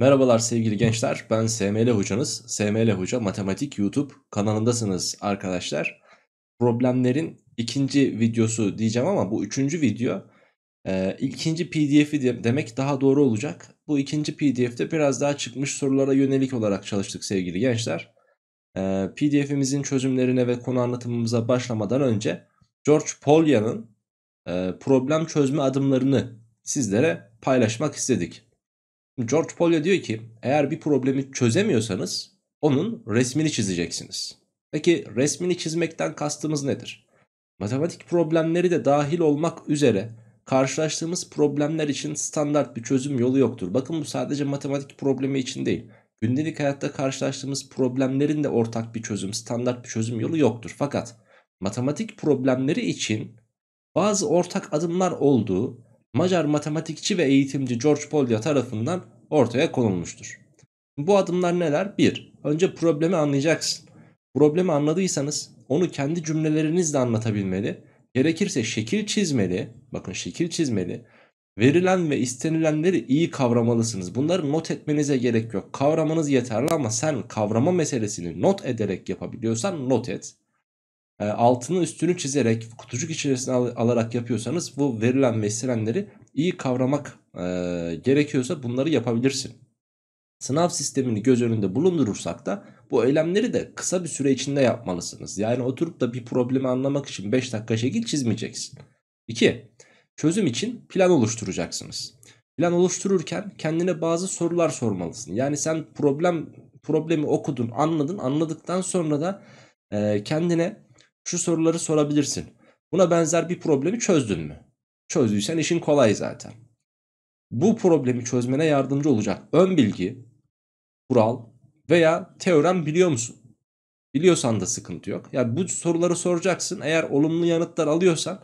Merhabalar sevgili gençler ben SML hocanız. SML Hoca Matematik YouTube kanalındasınız arkadaşlar. Problemlerin ikinci videosu diyeceğim ama bu üçüncü video. E, ikinci pdf'i demek daha doğru olacak. Bu ikinci pdf'de biraz daha çıkmış sorulara yönelik olarak çalıştık sevgili gençler. E, pdf'imizin çözümlerine ve konu anlatımımıza başlamadan önce George Polyan'ın e, problem çözme adımlarını sizlere paylaşmak istedik. George Polya diyor ki eğer bir problemi çözemiyorsanız onun resmini çizeceksiniz. Peki resmini çizmekten kastımız nedir? Matematik problemleri de dahil olmak üzere karşılaştığımız problemler için standart bir çözüm yolu yoktur. Bakın bu sadece matematik problemi için değil. Gündelik hayatta karşılaştığımız problemlerin de ortak bir çözüm, standart bir çözüm yolu yoktur. Fakat matematik problemleri için bazı ortak adımlar olduğu Macar matematikçi ve eğitimci George Polya tarafından ortaya konulmuştur. Bu adımlar neler? 1. Önce problemi anlayacaksın. Problemi anladıysanız onu kendi cümlelerinizle anlatabilmeli. Gerekirse şekil çizmeli. Bakın şekil çizmeli. Verilen ve istenilenleri iyi kavramalısınız. Bunları not etmenize gerek yok. Kavramanız yeterli ama sen kavrama meselesini not ederek yapabiliyorsan not et. E, altının üstünü çizerek kutucuk içerisine al alarak yapıyorsanız bu verilen beslenenleri iyi kavramak e, gerekiyorsa bunları yapabilirsin. Sınav sistemini göz önünde bulundurursak da bu eylemleri de kısa bir süre içinde yapmalısınız. Yani oturup da bir problemi anlamak için 5 dakika şekil çizmeyeceksin. 2. Çözüm için plan oluşturacaksınız. Plan oluştururken kendine bazı sorular sormalısın. Yani sen problem problemi okudun, anladın. Anladıktan sonra da e, kendine şu soruları sorabilirsin. Buna benzer bir problemi çözdün mü? Çözdüysen işin kolay zaten. Bu problemi çözmene yardımcı olacak ön bilgi, kural veya teorem biliyor musun? Biliyorsan da sıkıntı yok. Yani bu soruları soracaksın. Eğer olumlu yanıtlar alıyorsan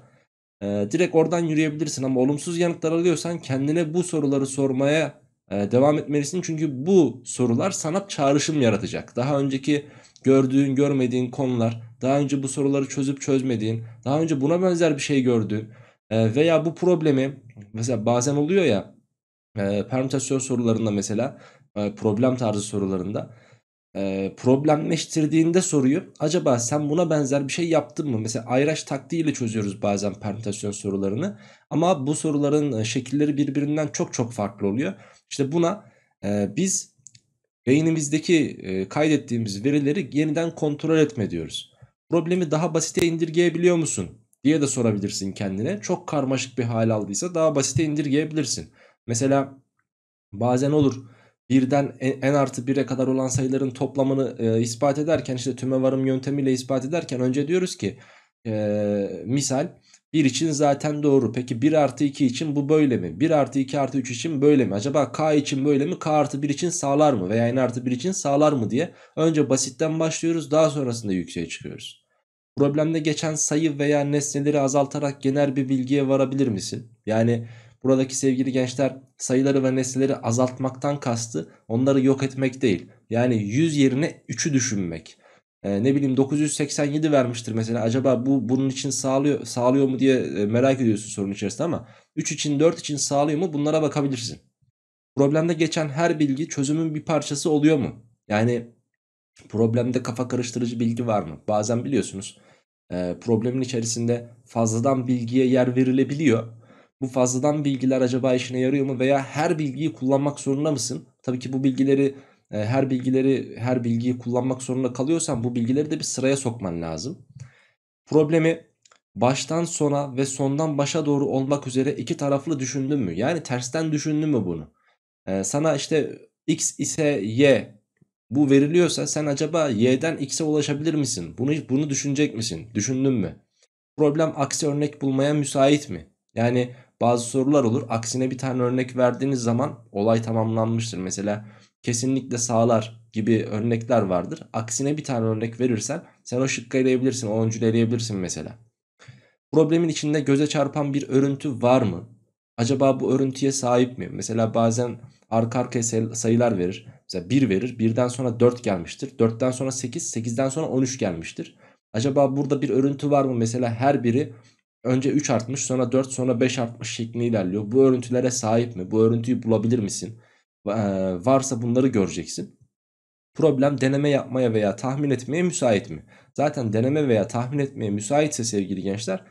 e, direkt oradan yürüyebilirsin. Ama olumsuz yanıtlar alıyorsan kendine bu soruları sormaya e, devam etmelisin. Çünkü bu sorular sana çağrışım yaratacak. Daha önceki gördüğün, görmediğin konular daha önce bu soruları çözüp çözmediğin, daha önce buna benzer bir şey gördüğün e, veya bu problemi mesela bazen oluyor ya e, permütasyon sorularında mesela e, problem tarzı sorularında problemleştirdiğinde soruyu acaba sen buna benzer bir şey yaptın mı? Mesela ayraç taktiğiyle çözüyoruz bazen permütasyon sorularını ama bu soruların şekilleri birbirinden çok çok farklı oluyor. İşte buna biz beynimizdeki e, kaydettiğimiz verileri yeniden kontrol etme diyoruz problemi daha basite indirgeyebiliyor musun diye de sorabilirsin kendine. Çok karmaşık bir hal aldıysa daha basite indirgeyebilirsin. Mesela bazen olur birden en artı bire kadar olan sayıların toplamını e, ispat ederken işte tüme varım yöntemiyle ispat ederken önce diyoruz ki e, misal 1 için zaten doğru. Peki 1 artı 2 için bu böyle mi? 1 artı 2 artı 3 için böyle mi? Acaba k için böyle mi? k artı 1 için sağlar mı? Veya n artı 1 için sağlar mı diye. Önce basitten başlıyoruz daha sonrasında yükseğe çıkıyoruz. Problemde geçen sayı veya nesneleri azaltarak genel bir bilgiye varabilir misin? Yani buradaki sevgili gençler sayıları ve nesneleri azaltmaktan kastı onları yok etmek değil. Yani 100 yerine 3'ü düşünmek e, ne bileyim 987 vermiştir mesela. Acaba bu bunun için sağlıyor sağlıyor mu diye e, merak ediyorsun sorun içerisinde ama 3 için 4 için sağlıyor mu bunlara bakabilirsin. Problemde geçen her bilgi çözümün bir parçası oluyor mu? Yani problemde kafa karıştırıcı bilgi var mı? Bazen biliyorsunuz e, problemin içerisinde fazladan bilgiye yer verilebiliyor. Bu fazladan bilgiler acaba işine yarıyor mu veya her bilgiyi kullanmak zorunda mısın? Tabii ki bu bilgileri e, her bilgileri her bilgiyi kullanmak zorunda kalıyorsan bu bilgileri de bir sıraya sokman lazım. Problemi baştan sona ve sondan başa doğru olmak üzere iki taraflı düşündün mü? Yani tersten düşündün mü bunu? Ee, sana işte x ise y bu veriliyorsa sen acaba y'den x'e ulaşabilir misin? Bunu bunu düşünecek misin? Düşündün mü? Problem aksi örnek bulmaya müsait mi? Yani bazı sorular olur. Aksine bir tane örnek verdiğiniz zaman olay tamamlanmıştır. Mesela kesinlikle sağlar gibi örnekler vardır. Aksine bir tane örnek verirsen sen o şıkkı eleyebilirsin, o öncülü eleyebilirsin mesela. Problemin içinde göze çarpan bir örüntü var mı? Acaba bu örüntüye sahip mi? Mesela bazen arka arkaya sayılar verir. Mesela 1 verir. 1'den sonra 4 gelmiştir. 4'ten sonra 8. 8'den sonra 13 gelmiştir. Acaba burada bir örüntü var mı? Mesela her biri önce 3 artmış sonra 4 sonra 5 artmış şeklinde ilerliyor. Bu örüntülere sahip mi? Bu örüntüyü bulabilir misin? E, varsa bunları göreceksin. Problem deneme yapmaya veya tahmin etmeye müsait mi? Zaten deneme veya tahmin etmeye müsaitse sevgili gençler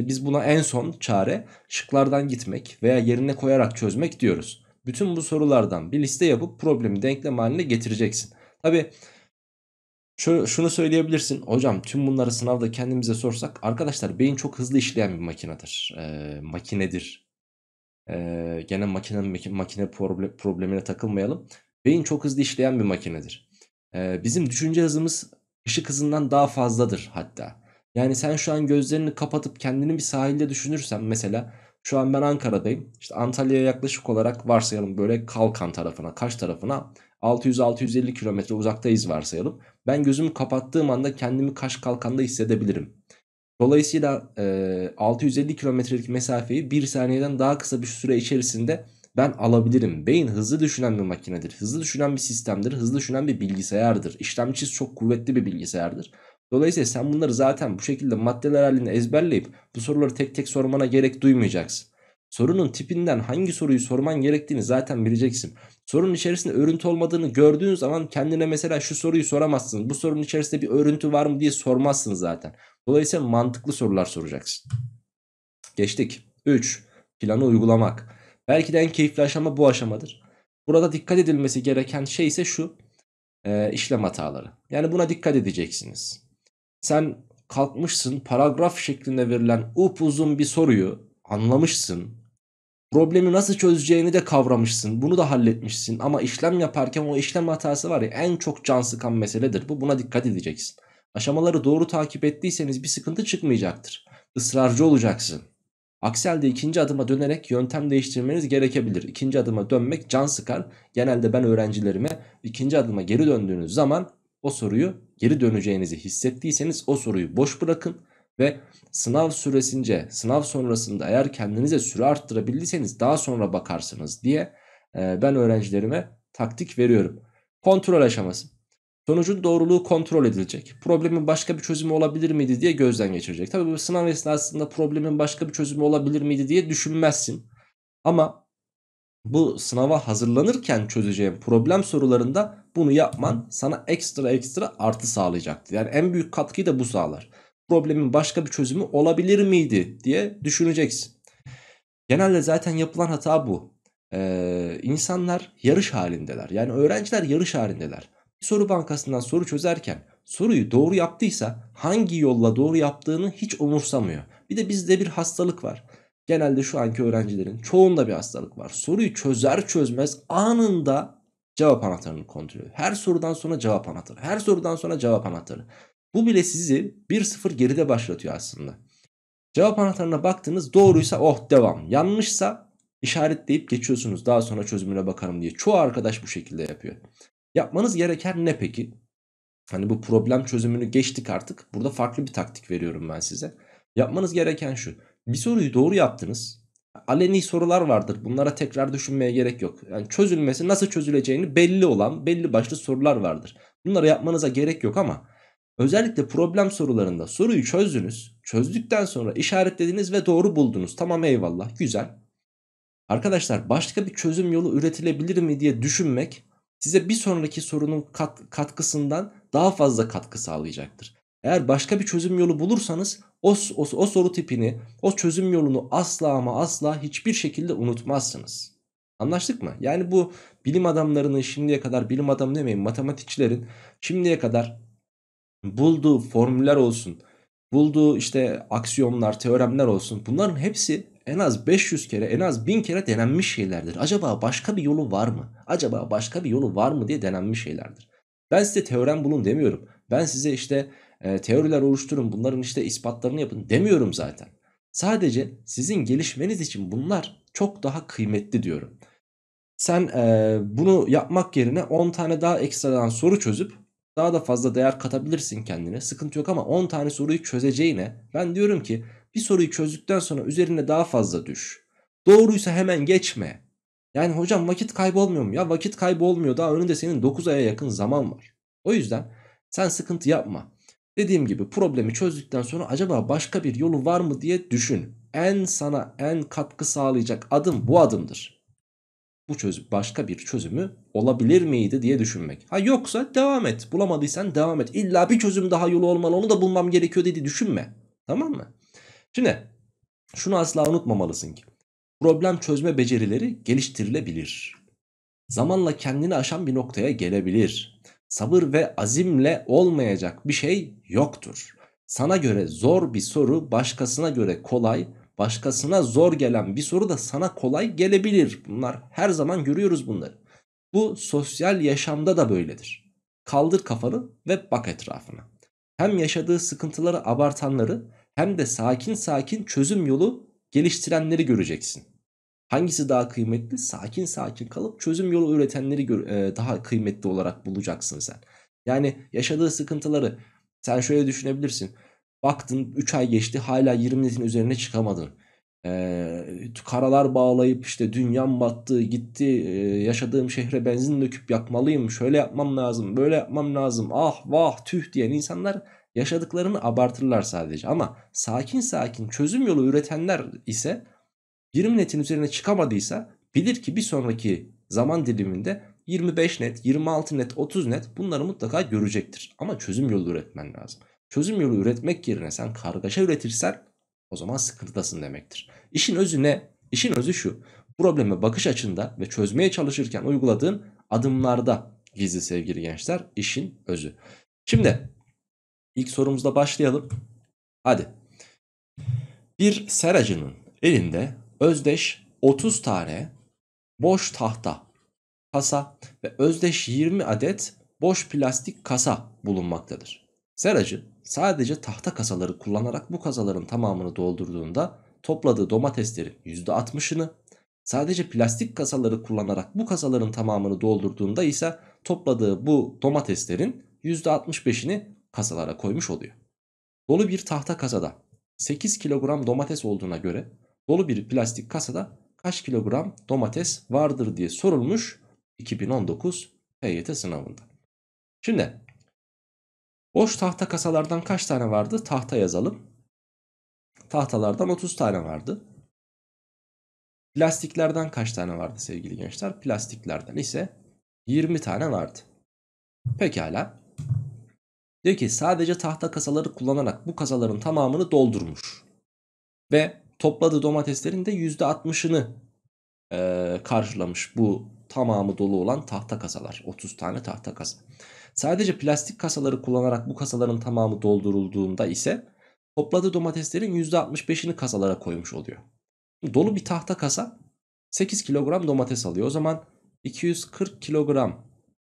e, biz buna en son çare şıklardan gitmek veya yerine koyarak çözmek diyoruz. Bütün bu sorulardan bir liste yapıp problemi denklem haline getireceksin. Tabi şunu söyleyebilirsin. Hocam tüm bunları sınavda kendimize sorsak arkadaşlar beyin çok hızlı işleyen bir e, makinedir. Ee, makinedir ee, gene makine, makine problem, problemine takılmayalım. Beyin çok hızlı işleyen bir makinedir. bizim düşünce hızımız ışık hızından daha fazladır hatta. Yani sen şu an gözlerini kapatıp kendini bir sahilde düşünürsen mesela şu an ben Ankara'dayım. İşte Antalya'ya yaklaşık olarak varsayalım böyle Kalkan tarafına, Kaş tarafına 600-650 kilometre uzaktayız varsayalım. Ben gözümü kapattığım anda kendimi Kaş Kalkan'da hissedebilirim. Dolayısıyla e, 650 kilometrelik mesafeyi 1 saniyeden daha kısa bir süre içerisinde ben alabilirim. Beyin hızlı düşünen bir makinedir. Hızlı düşünen bir sistemdir. Hızlı düşünen bir bilgisayardır. İşlemcisi çok kuvvetli bir bilgisayardır. Dolayısıyla sen bunları zaten bu şekilde maddeler halinde ezberleyip bu soruları tek tek sormana gerek duymayacaksın. Sorunun tipinden hangi soruyu sorman gerektiğini zaten bileceksin. Sorunun içerisinde örüntü olmadığını gördüğün zaman kendine mesela şu soruyu soramazsın. Bu sorunun içerisinde bir örüntü var mı diye sormazsın zaten. Dolayısıyla mantıklı sorular soracaksın. Geçtik. 3. Planı uygulamak. Belki de en keyifli aşama bu aşamadır. Burada dikkat edilmesi gereken şey ise şu. E, işlem hataları. Yani buna dikkat edeceksiniz. Sen kalkmışsın paragraf şeklinde verilen upuzun bir soruyu anlamışsın Problemi nasıl çözeceğini de kavramışsın. Bunu da halletmişsin. Ama işlem yaparken o işlem hatası var ya en çok can sıkan meseledir. Bu buna dikkat edeceksin. Aşamaları doğru takip ettiyseniz bir sıkıntı çıkmayacaktır. Israrcı olacaksın. Aksi halde ikinci adıma dönerek yöntem değiştirmeniz gerekebilir. İkinci adıma dönmek can sıkar. Genelde ben öğrencilerime ikinci adıma geri döndüğünüz zaman o soruyu geri döneceğinizi hissettiyseniz o soruyu boş bırakın ve sınav süresince sınav sonrasında eğer kendinize süre arttırabildiyseniz daha sonra bakarsınız diye e, ben öğrencilerime taktik veriyorum. Kontrol aşaması. Sonucun doğruluğu kontrol edilecek. Problemin başka bir çözümü olabilir miydi diye gözden geçirecek. Tabii bu sınav esnasında problemin başka bir çözümü olabilir miydi diye düşünmezsin. Ama bu sınava hazırlanırken çözeceğin problem sorularında bunu yapman sana ekstra ekstra artı sağlayacaktır. Yani en büyük katkıyı da bu sağlar problemin başka bir çözümü olabilir miydi diye düşüneceksin. Genelde zaten yapılan hata bu. Ee, insanlar yarış halindeler. Yani öğrenciler yarış halindeler. Bir soru bankasından soru çözerken soruyu doğru yaptıysa hangi yolla doğru yaptığını hiç umursamıyor. Bir de bizde bir hastalık var. Genelde şu anki öğrencilerin çoğunda bir hastalık var. Soruyu çözer çözmez anında cevap anahtarını kontrol ediyor. Her sorudan sonra cevap anahtarı. Her sorudan sonra cevap anahtarı. Bu bile sizi 1-0 geride başlatıyor aslında. Cevap anahtarına baktınız doğruysa oh devam. Yanlışsa işaretleyip geçiyorsunuz daha sonra çözümüne bakarım diye. Çoğu arkadaş bu şekilde yapıyor. Yapmanız gereken ne peki? Hani bu problem çözümünü geçtik artık. Burada farklı bir taktik veriyorum ben size. Yapmanız gereken şu. Bir soruyu doğru yaptınız. Aleni sorular vardır. Bunlara tekrar düşünmeye gerek yok. Yani çözülmesi nasıl çözüleceğini belli olan belli başlı sorular vardır. Bunları yapmanıza gerek yok ama Özellikle problem sorularında soruyu çözdünüz. Çözdükten sonra işaretlediniz ve doğru buldunuz. Tamam eyvallah güzel. Arkadaşlar başka bir çözüm yolu üretilebilir mi diye düşünmek size bir sonraki sorunun kat, katkısından daha fazla katkı sağlayacaktır. Eğer başka bir çözüm yolu bulursanız o, o, o soru tipini, o çözüm yolunu asla ama asla hiçbir şekilde unutmazsınız. Anlaştık mı? Yani bu bilim adamlarının şimdiye kadar bilim adamı demeyin matematikçilerin şimdiye kadar bulduğu formüller olsun, bulduğu işte aksiyonlar, teoremler olsun bunların hepsi en az 500 kere en az 1000 kere denenmiş şeylerdir. Acaba başka bir yolu var mı? Acaba başka bir yolu var mı diye denenmiş şeylerdir. Ben size teorem bulun demiyorum. Ben size işte e, teoriler oluşturun bunların işte ispatlarını yapın demiyorum zaten. Sadece sizin gelişmeniz için bunlar çok daha kıymetli diyorum. Sen e, bunu yapmak yerine 10 tane daha ekstradan soru çözüp daha da fazla değer katabilirsin kendine. Sıkıntı yok ama 10 tane soruyu çözeceğine ben diyorum ki bir soruyu çözdükten sonra üzerine daha fazla düş. Doğruysa hemen geçme. Yani hocam vakit kaybolmuyor mu? Ya vakit kaybolmuyor. Daha önünde senin 9 aya yakın zaman var. O yüzden sen sıkıntı yapma. Dediğim gibi problemi çözdükten sonra acaba başka bir yolu var mı diye düşün. En sana en katkı sağlayacak adım bu adımdır bu çözüm başka bir çözümü olabilir miydi diye düşünmek. Ha yoksa devam et. Bulamadıysan devam et. İlla bir çözüm daha yolu olmalı. Onu da bulmam gerekiyor dedi düşünme. Tamam mı? Şimdi şunu asla unutmamalısın ki problem çözme becerileri geliştirilebilir. Zamanla kendini aşan bir noktaya gelebilir. Sabır ve azimle olmayacak bir şey yoktur. Sana göre zor bir soru başkasına göre kolay Başkasına zor gelen bir soru da sana kolay gelebilir. Bunlar her zaman görüyoruz bunları. Bu sosyal yaşamda da böyledir. Kaldır kafanı ve bak etrafına. Hem yaşadığı sıkıntıları abartanları hem de sakin sakin çözüm yolu geliştirenleri göreceksin. Hangisi daha kıymetli? Sakin sakin kalıp çözüm yolu üretenleri e, daha kıymetli olarak bulacaksın sen. Yani yaşadığı sıkıntıları sen şöyle düşünebilirsin. Baktın 3 ay geçti hala 20 netin üzerine çıkamadın. Ee, karalar bağlayıp işte dünyam battı gitti ee, yaşadığım şehre benzin döküp yakmalıyım şöyle yapmam lazım böyle yapmam lazım ah vah tüh diyen insanlar yaşadıklarını abartırlar sadece ama sakin sakin çözüm yolu üretenler ise 20 netin üzerine çıkamadıysa bilir ki bir sonraki zaman diliminde 25 net 26 net 30 net bunları mutlaka görecektir ama çözüm yolu üretmen lazım. Çözüm yolu üretmek yerine sen kargaşa üretirsen o zaman sıkıntıdasın demektir. İşin özü ne? İşin özü şu. Probleme bakış açında ve çözmeye çalışırken uyguladığın adımlarda gizli sevgili gençler işin özü. Şimdi ilk sorumuzla başlayalım. Hadi. Bir seracının elinde özdeş 30 tane boş tahta, kasa ve özdeş 20 adet boş plastik kasa bulunmaktadır. Seracı Sadece tahta kasaları kullanarak bu kasaların tamamını doldurduğunda topladığı domateslerin %60'ını, sadece plastik kasaları kullanarak bu kasaların tamamını doldurduğunda ise topladığı bu domateslerin %65'ini kasalara koymuş oluyor. Dolu bir tahta kasada 8 kilogram domates olduğuna göre dolu bir plastik kasada kaç kilogram domates vardır diye sorulmuş 2019 TYT sınavında. Şimdi Boş tahta kasalardan kaç tane vardı? Tahta yazalım. Tahtalardan 30 tane vardı. Plastiklerden kaç tane vardı sevgili gençler? Plastiklerden ise 20 tane vardı. Pekala. Diyor ki sadece tahta kasaları kullanarak bu kasaların tamamını doldurmuş. Ve topladığı domateslerin de %60'ını e, karşılamış bu tamamı dolu olan tahta kasalar. 30 tane tahta kasa. Sadece plastik kasaları kullanarak bu kasaların tamamı doldurulduğunda ise topladığı domateslerin %65'ini kasalara koymuş oluyor. Dolu bir tahta kasa 8 kilogram domates alıyor. O zaman 240 kilogram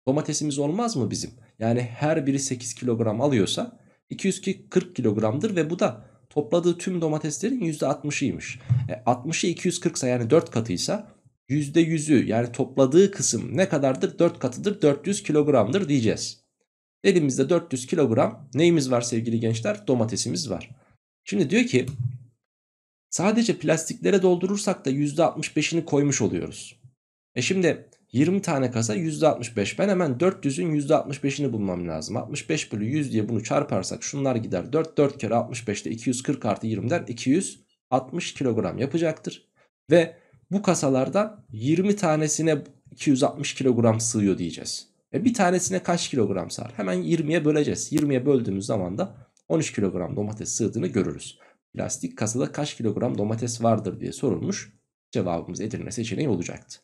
domatesimiz olmaz mı bizim? Yani her biri 8 kilogram alıyorsa 240 kilogramdır ve bu da topladığı tüm domateslerin %60'ıymış. E, 60'ı 240 ise yani 4 katıysa %100'ü yani topladığı kısım ne kadardır? 4 katıdır 400 kilogramdır diyeceğiz. Elimizde 400 kilogram neyimiz var sevgili gençler? Domatesimiz var. Şimdi diyor ki sadece plastiklere doldurursak da %65'ini koymuş oluyoruz. E şimdi 20 tane kasa %65 ben hemen 400'ün %65'ini bulmam lazım. 65 bölü 100 diye bunu çarparsak şunlar gider 4 4 kere 65'te 240 artı 20'den 260 kilogram yapacaktır. Ve bu kasalardan 20 tanesine 260 kilogram sığıyor diyeceğiz. E bir tanesine kaç kilogram sığar? Hemen 20'ye böleceğiz. 20'ye böldüğümüz zaman da 13 kilogram domates sığdığını görürüz. Plastik kasada kaç kilogram domates vardır diye sorulmuş. Cevabımız Edirne seçeneği olacaktı.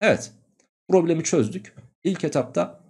Evet problemi çözdük. İlk etapta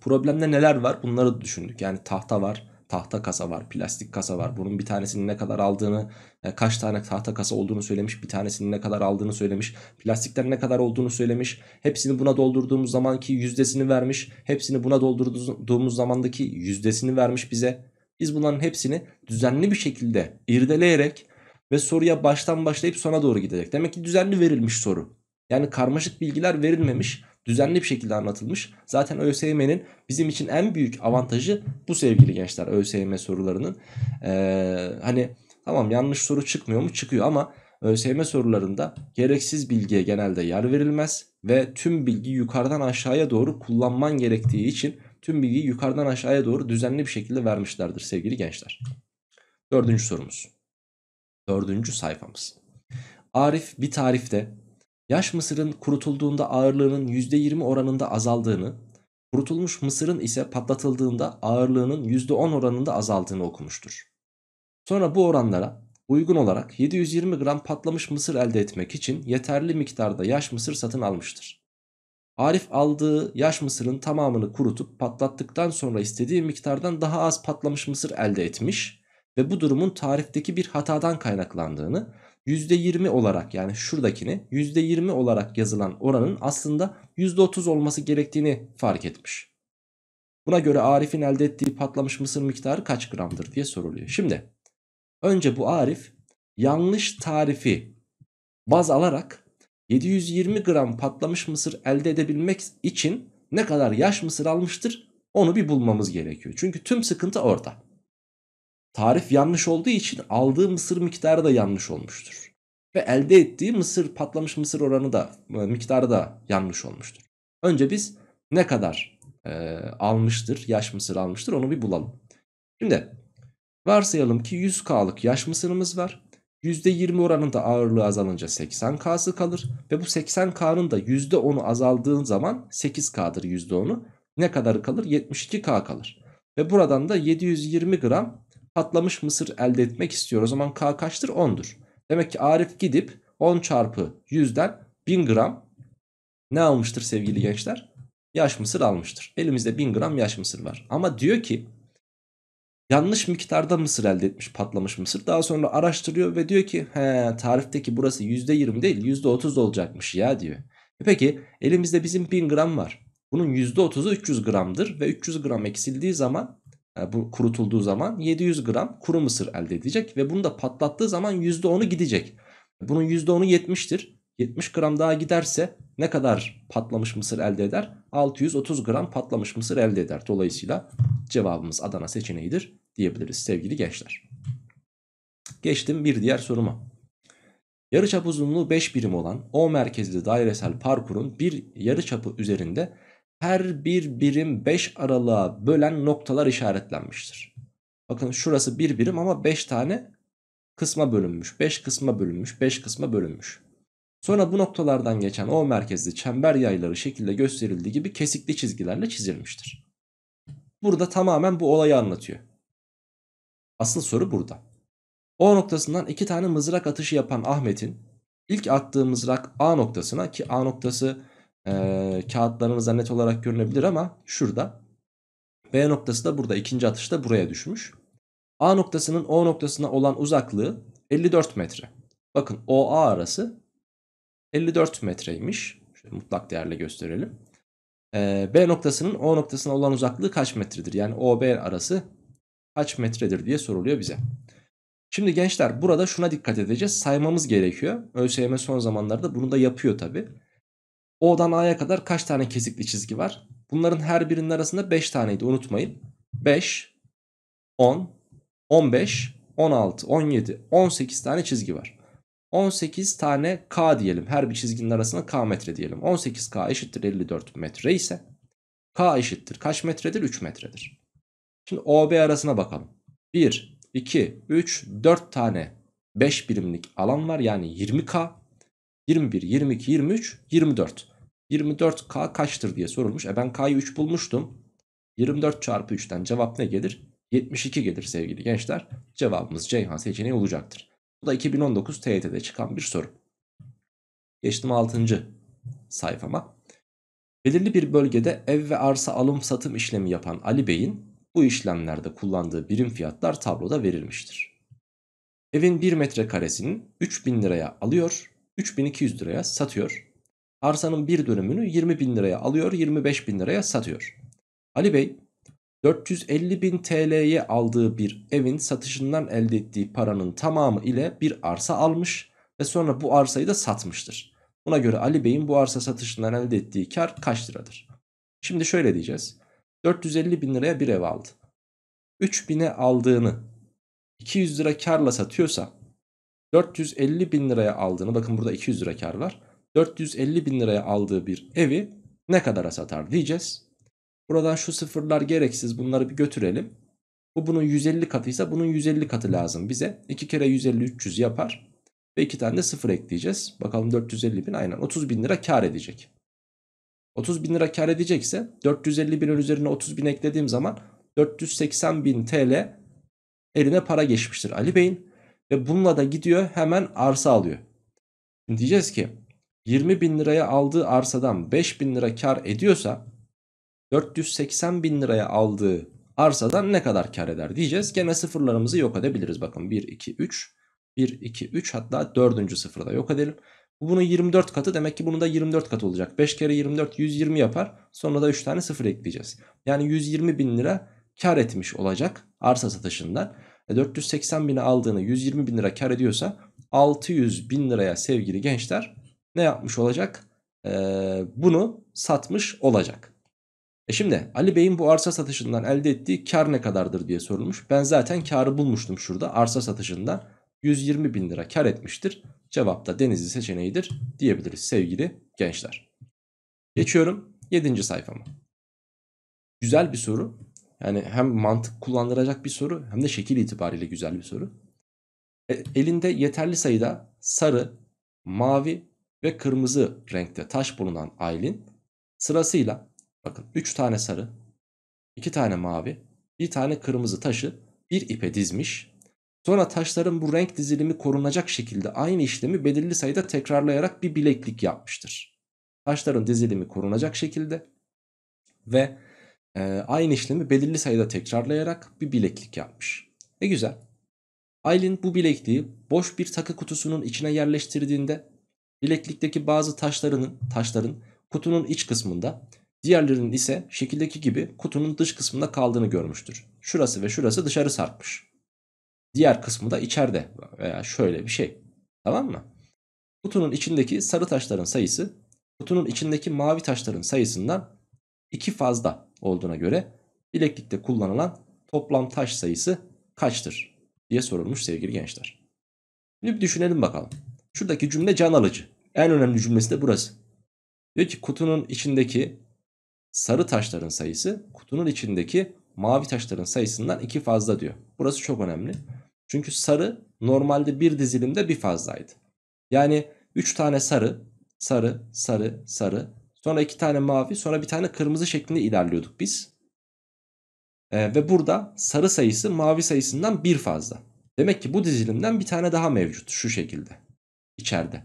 problemde neler var bunları düşündük. Yani tahta var, tahta kasa var, plastik kasa var. Bunun bir tanesinin ne kadar aldığını, e, kaç tane tahta kasa olduğunu söylemiş, bir tanesinin ne kadar aldığını söylemiş, plastikler ne kadar olduğunu söylemiş. Hepsini buna doldurduğumuz zamanki yüzdesini vermiş, hepsini buna doldurduğumuz zamandaki yüzdesini vermiş bize. Biz bunların hepsini düzenli bir şekilde irdeleyerek ve soruya baştan başlayıp sona doğru gidecek. Demek ki düzenli verilmiş soru. Yani karmaşık bilgiler verilmemiş düzenli bir şekilde anlatılmış. Zaten ÖSYM'nin bizim için en büyük avantajı bu sevgili gençler ÖSYM sorularının. Ee, hani tamam yanlış soru çıkmıyor mu? Çıkıyor ama ÖSYM sorularında gereksiz bilgiye genelde yer verilmez ve tüm bilgi yukarıdan aşağıya doğru kullanman gerektiği için tüm bilgiyi yukarıdan aşağıya doğru düzenli bir şekilde vermişlerdir sevgili gençler. Dördüncü sorumuz. Dördüncü sayfamız. Arif bir tarifte Yaş mısırın kurutulduğunda ağırlığının %20 oranında azaldığını, kurutulmuş mısırın ise patlatıldığında ağırlığının %10 oranında azaldığını okumuştur. Sonra bu oranlara uygun olarak 720 gram patlamış mısır elde etmek için yeterli miktarda yaş mısır satın almıştır. Arif aldığı yaş mısırın tamamını kurutup patlattıktan sonra istediği miktardan daha az patlamış mısır elde etmiş ve bu durumun tarifteki bir hatadan kaynaklandığını %20 olarak yani şuradakini %20 olarak yazılan oranın aslında %30 olması gerektiğini fark etmiş. Buna göre Arif'in elde ettiği patlamış mısır miktarı kaç gramdır diye soruluyor. Şimdi önce bu Arif yanlış tarifi baz alarak 720 gram patlamış mısır elde edebilmek için ne kadar yaş mısır almıştır onu bir bulmamız gerekiyor. Çünkü tüm sıkıntı orada. Tarif yanlış olduğu için aldığı mısır miktarı da yanlış olmuştur. Ve elde ettiği mısır patlamış mısır oranı da e, miktarı da yanlış olmuştur. Önce biz ne kadar e, almıştır yaş mısır almıştır onu bir bulalım. Şimdi varsayalım ki 100K'lık yaş mısırımız var. %20 oranında ağırlığı azalınca 80K'sı kalır. Ve bu 80K'nın da %10'u azaldığın zaman 8K'dır %10'u. Ne kadarı kalır? 72K kalır. Ve buradan da 720 gram patlamış mısır elde etmek istiyor. O zaman K kaçtır? 10'dur. Demek ki Arif gidip 10 çarpı 100'den 1000 gram ne almıştır sevgili gençler? Yaş mısır almıştır. Elimizde 1000 gram yaş mısır var. Ama diyor ki yanlış miktarda mısır elde etmiş patlamış mısır. Daha sonra araştırıyor ve diyor ki he tarifteki burası %20 değil %30 olacakmış ya diyor. E peki elimizde bizim 1000 gram var. Bunun %30'u 300 gramdır ve 300 gram eksildiği zaman e, bu kurutulduğu zaman 700 gram kuru mısır elde edecek ve bunu da patlattığı zaman %10'u gidecek. Bunun %10'u 70'tir. 70 gram daha giderse ne kadar patlamış mısır elde eder? 630 gram patlamış mısır elde eder. Dolayısıyla cevabımız Adana seçeneğidir diyebiliriz sevgili gençler. Geçtim bir diğer soruma. Yarıçap uzunluğu 5 birim olan O merkezli dairesel parkurun bir yarıçapı üzerinde her bir birim 5 aralığa bölen noktalar işaretlenmiştir. Bakın şurası bir birim ama 5 tane kısma bölünmüş. 5 kısma bölünmüş. 5 kısma bölünmüş. Sonra bu noktalardan geçen o merkezli çember yayları şekilde gösterildiği gibi kesikli çizgilerle çizilmiştir. Burada tamamen bu olayı anlatıyor. Asıl soru burada. O noktasından iki tane mızrak atışı yapan Ahmet'in ilk attığı mızrak A noktasına ki A noktası e, ee, kağıtlarınıza net olarak görünebilir ama şurada. B noktası da burada ikinci atışta buraya düşmüş. A noktasının O noktasına olan uzaklığı 54 metre. Bakın OA arası 54 metreymiş. Şöyle mutlak değerle gösterelim. Ee, B noktasının O noktasına olan uzaklığı kaç metredir? Yani OB arası kaç metredir diye soruluyor bize. Şimdi gençler burada şuna dikkat edeceğiz. Saymamız gerekiyor. ÖSYM son zamanlarda bunu da yapıyor tabi. O'dan A'ya kadar kaç tane kesikli çizgi var? Bunların her birinin arasında 5 taneydi unutmayın. 5, 10, 15, 16, 17, 18 tane çizgi var. 18 tane K diyelim. Her bir çizginin arasında K metre diyelim. 18K eşittir 54 metre ise K eşittir. Kaç metredir? 3 metredir. Şimdi OB arasına bakalım. 1, 2, 3, 4 tane 5 birimlik alan var. Yani 20K. 21, 22, 23, 24. 24K kaçtır diye sorulmuş. E ben K'yı 3 bulmuştum. 24 çarpı 3'ten cevap ne gelir? 72 gelir sevgili gençler. Cevabımız Ceyhan seçeneği olacaktır. Bu da 2019 TYT'de çıkan bir soru. Geçtim 6. sayfama. Belirli bir bölgede ev ve arsa alım satım işlemi yapan Ali Bey'in bu işlemlerde kullandığı birim fiyatlar tabloda verilmiştir. Evin 1 metrekaresinin 3000 liraya alıyor, 3200 liraya satıyor. Arsanın bir dönümünü 20 bin liraya alıyor 25 bin liraya satıyor. Ali Bey 450 bin TL'ye aldığı bir evin satışından elde ettiği paranın tamamı ile bir arsa almış ve sonra bu arsayı da satmıştır. Buna göre Ali Bey'in bu arsa satışından elde ettiği kar kaç liradır? Şimdi şöyle diyeceğiz. 450 bin liraya bir ev aldı. 3000'e aldığını 200 lira karla satıyorsa 450 bin liraya aldığını bakın burada 200 lira kar var. 450 bin liraya aldığı bir evi ne kadara satar diyeceğiz. Buradan şu sıfırlar gereksiz bunları bir götürelim. Bu bunun 150 katıysa bunun 150 katı lazım bize. 2 kere 150 300 yapar. Ve 2 tane de sıfır ekleyeceğiz. Bakalım 450 bin aynen 30 bin lira kar edecek. 30 bin lira kar edecekse 450 bin üzerine 30 bin eklediğim zaman 480 bin TL eline para geçmiştir Ali Bey'in. Ve bununla da gidiyor hemen arsa alıyor. Şimdi diyeceğiz ki 20 bin liraya aldığı arsadan 5 bin lira kar ediyorsa 480 bin liraya aldığı arsadan ne kadar kar eder diyeceğiz. Gene sıfırlarımızı yok edebiliriz. Bakın 1, 2, 3, 1, 2, 3 hatta 4. sıfırı da yok edelim. Bu bunun 24 katı demek ki bunun da 24 katı olacak. 5 kere 24 120 yapar. Sonra da 3 tane sıfır ekleyeceğiz. Yani 120 bin lira kar etmiş olacak arsa satışından. E 480 bine aldığını 120 bin lira kar ediyorsa 600 bin liraya sevgili gençler ne yapmış olacak? E, bunu satmış olacak. E şimdi Ali Bey'in bu arsa satışından elde ettiği kar ne kadardır diye sorulmuş. Ben zaten karı bulmuştum şurada arsa satışından 120 bin lira kar etmiştir. Cevap da Denizli seçeneğidir diyebiliriz sevgili gençler. Geçiyorum 7. sayfama. Güzel bir soru. Yani hem mantık kullandıracak bir soru hem de şekil itibariyle güzel bir soru. E, elinde yeterli sayıda sarı, mavi ve kırmızı renkte taş bulunan Aylin sırasıyla bakın 3 tane sarı, 2 tane mavi, 1 tane kırmızı taşı bir ipe dizmiş. Sonra taşların bu renk dizilimi korunacak şekilde aynı işlemi belirli sayıda tekrarlayarak bir bileklik yapmıştır. Taşların dizilimi korunacak şekilde ve e, aynı işlemi belirli sayıda tekrarlayarak bir bileklik yapmış. Ne güzel. Aylin bu bilekliği boş bir takı kutusunun içine yerleştirdiğinde bileklikteki bazı taşlarının taşların kutunun iç kısmında diğerlerinin ise şekildeki gibi kutunun dış kısmında kaldığını görmüştür. Şurası ve şurası dışarı sarkmış. Diğer kısmı da içeride veya şöyle bir şey. Tamam mı? Kutunun içindeki sarı taşların sayısı kutunun içindeki mavi taşların sayısından 2 fazda olduğuna göre bileklikte kullanılan toplam taş sayısı kaçtır diye sorulmuş sevgili gençler. Şimdi bir düşünelim bakalım. Şuradaki cümle can alıcı. En önemli cümlesi de burası. Diyor ki kutunun içindeki sarı taşların sayısı kutunun içindeki mavi taşların sayısından iki fazla diyor. Burası çok önemli. Çünkü sarı normalde bir dizilimde bir fazlaydı. Yani 3 tane sarı, sarı, sarı, sarı Sonra iki tane mavi sonra bir tane kırmızı şeklinde ilerliyorduk biz. Ee, ve burada sarı sayısı mavi sayısından bir fazla. Demek ki bu dizilimden bir tane daha mevcut şu şekilde içeride.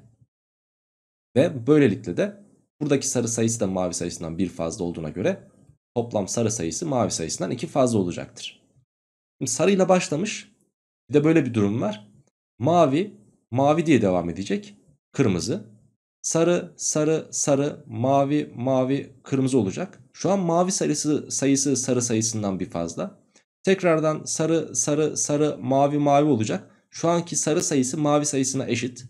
Ve böylelikle de buradaki sarı sayısı da mavi sayısından bir fazla olduğuna göre toplam sarı sayısı mavi sayısından iki fazla olacaktır. Şimdi sarıyla başlamış bir de böyle bir durum var. Mavi, mavi diye devam edecek. Kırmızı, Sarı, sarı, sarı, mavi, mavi, kırmızı olacak. Şu an mavi sayısı, sayısı sarı sayısından bir fazla. Tekrardan sarı, sarı, sarı, mavi, mavi olacak. Şu anki sarı sayısı mavi sayısına eşit.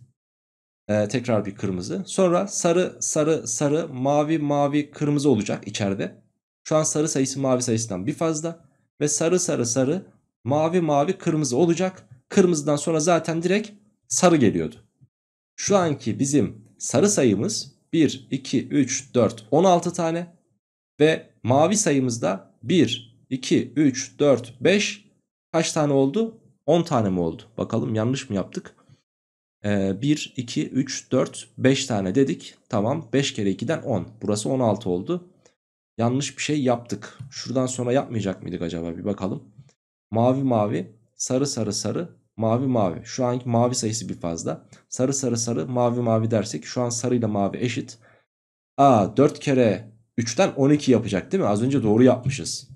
Ee, tekrar bir kırmızı. Sonra sarı, sarı, sarı, mavi, mavi, kırmızı olacak içeride. Şu an sarı sayısı mavi sayısından bir fazla. Ve sarı, sarı, sarı, mavi, mavi, kırmızı olacak. Kırmızıdan sonra zaten direkt sarı geliyordu. Şu anki bizim sarı sayımız 1, 2, 3, 4, 16 tane. Ve mavi sayımız da 1, 2, 3, 4, 5 kaç tane oldu? 10 tane mi oldu? Bakalım yanlış mı yaptık? Ee, 1, 2, 3, 4, 5 tane dedik. Tamam 5 kere 2'den 10. Burası 16 oldu. Yanlış bir şey yaptık. Şuradan sonra yapmayacak mıydık acaba? Bir bakalım. Mavi mavi, sarı sarı sarı, mavi mavi. Şu anki mavi sayısı bir fazla. Sarı sarı sarı mavi mavi dersek şu an sarıyla mavi eşit. A, 4 kere 3'ten 12 yapacak değil mi? Az önce doğru yapmışız.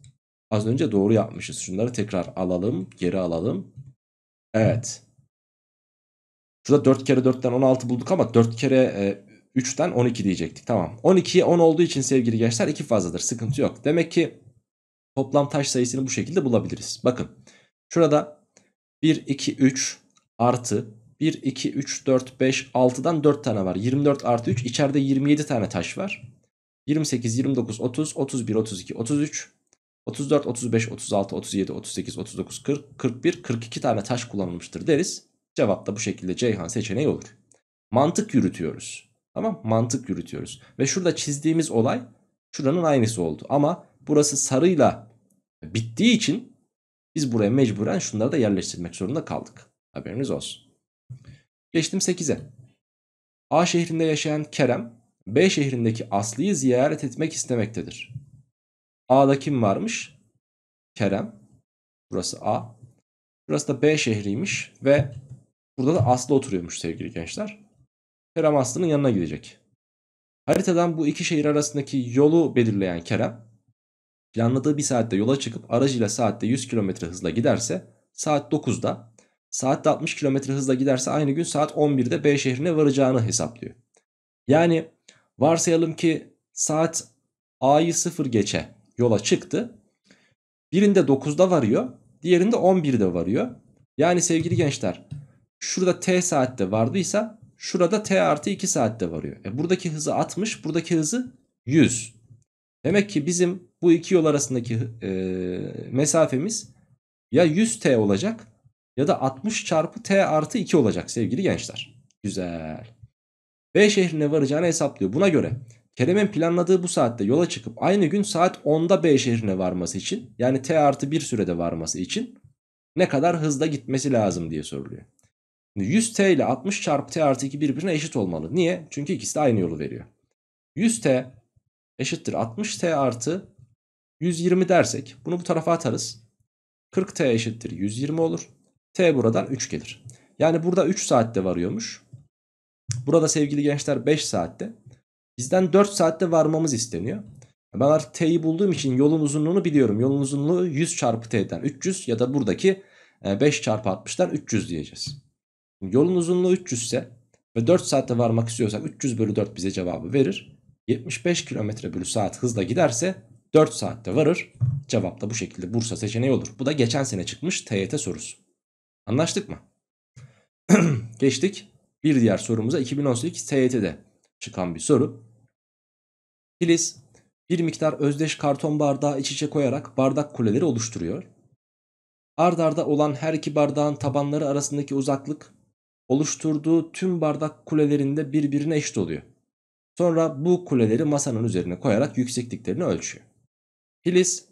Az önce doğru yapmışız. Şunları tekrar alalım. Geri alalım. Evet. Şurada 4 kere 4'ten 16 bulduk ama 4 kere e, 3'ten 12 diyecektik. Tamam. 12'ye 10 olduğu için sevgili gençler 2 fazladır. Sıkıntı yok. Demek ki toplam taş sayısını bu şekilde bulabiliriz. Bakın. Şurada 1, 2, 3 artı 1, 2, 3, 4, 5, 6'dan 4 tane var. 24 artı 3 içeride 27 tane taş var. 28, 29, 30, 31, 32, 33, 34, 35, 36, 37, 38, 39, 40, 41, 42 tane taş kullanılmıştır deriz. Cevap da bu şekilde Ceyhan seçeneği olur. Mantık yürütüyoruz. Tamam mantık yürütüyoruz. Ve şurada çizdiğimiz olay şuranın aynısı oldu. Ama burası sarıyla bittiği için biz buraya mecburen şunları da yerleştirmek zorunda kaldık. Haberiniz olsun. Geçtim 8'e. A şehrinde yaşayan Kerem, B şehrindeki Aslı'yı ziyaret etmek istemektedir. A'da kim varmış? Kerem. Burası A. Burası da B şehriymiş ve burada da Aslı oturuyormuş sevgili gençler. Kerem Aslı'nın yanına gidecek. Haritadan bu iki şehir arasındaki yolu belirleyen Kerem planladığı bir saatte yola çıkıp aracıyla saatte 100 km hızla giderse saat 9'da, saatte 60 km hızla giderse aynı gün saat 11'de B şehrine varacağını hesaplıyor. Yani varsayalım ki saat A'yı 0 geçe yola çıktı. Birinde 9'da varıyor, diğerinde 11'de varıyor. Yani sevgili gençler, şurada T saatte vardıysa şurada T artı 2 saatte varıyor. E buradaki hızı 60, buradaki hızı 100. Demek ki bizim bu iki yol arasındaki e, mesafemiz ya 100 t olacak ya da 60 çarpı t artı 2 olacak sevgili gençler. Güzel. B şehrine varacağını hesaplıyor. Buna göre Kerem'in planladığı bu saatte yola çıkıp aynı gün saat 10'da B şehrine varması için yani T artı 1 sürede varması için ne kadar hızla gitmesi lazım diye soruluyor. 100T ile 60 çarpı T artı 2 birbirine eşit olmalı. Niye? Çünkü ikisi de aynı yolu veriyor. 100T eşittir 60T artı 120 dersek bunu bu tarafa atarız. 40t eşittir 120 olur. T buradan 3 gelir. Yani burada 3 saatte varıyormuş. Burada sevgili gençler 5 saatte. Bizden 4 saatte varmamız isteniyor. Ben artık t'yi bulduğum için yolun uzunluğunu biliyorum. Yolun uzunluğu 100 çarpı t'den 300 ya da buradaki 5 e, çarpı 60'dan 300 diyeceğiz. Yolun uzunluğu 300 ise ve 4 saatte varmak istiyorsak 300 bölü 4 bize cevabı verir. 75 km bölü saat hızla giderse 4 saatte varır. Cevap da bu şekilde Bursa seçeneği olur. Bu da geçen sene çıkmış TYT sorusu. Anlaştık mı? Geçtik. Bir diğer sorumuza 2018 TYT'de çıkan bir soru. Filiz bir miktar özdeş karton bardağı iç içe koyarak bardak kuleleri oluşturuyor. Ard arda olan her iki bardağın tabanları arasındaki uzaklık oluşturduğu tüm bardak kulelerinde birbirine eşit oluyor. Sonra bu kuleleri masanın üzerine koyarak yüksekliklerini ölçüyor. Hilis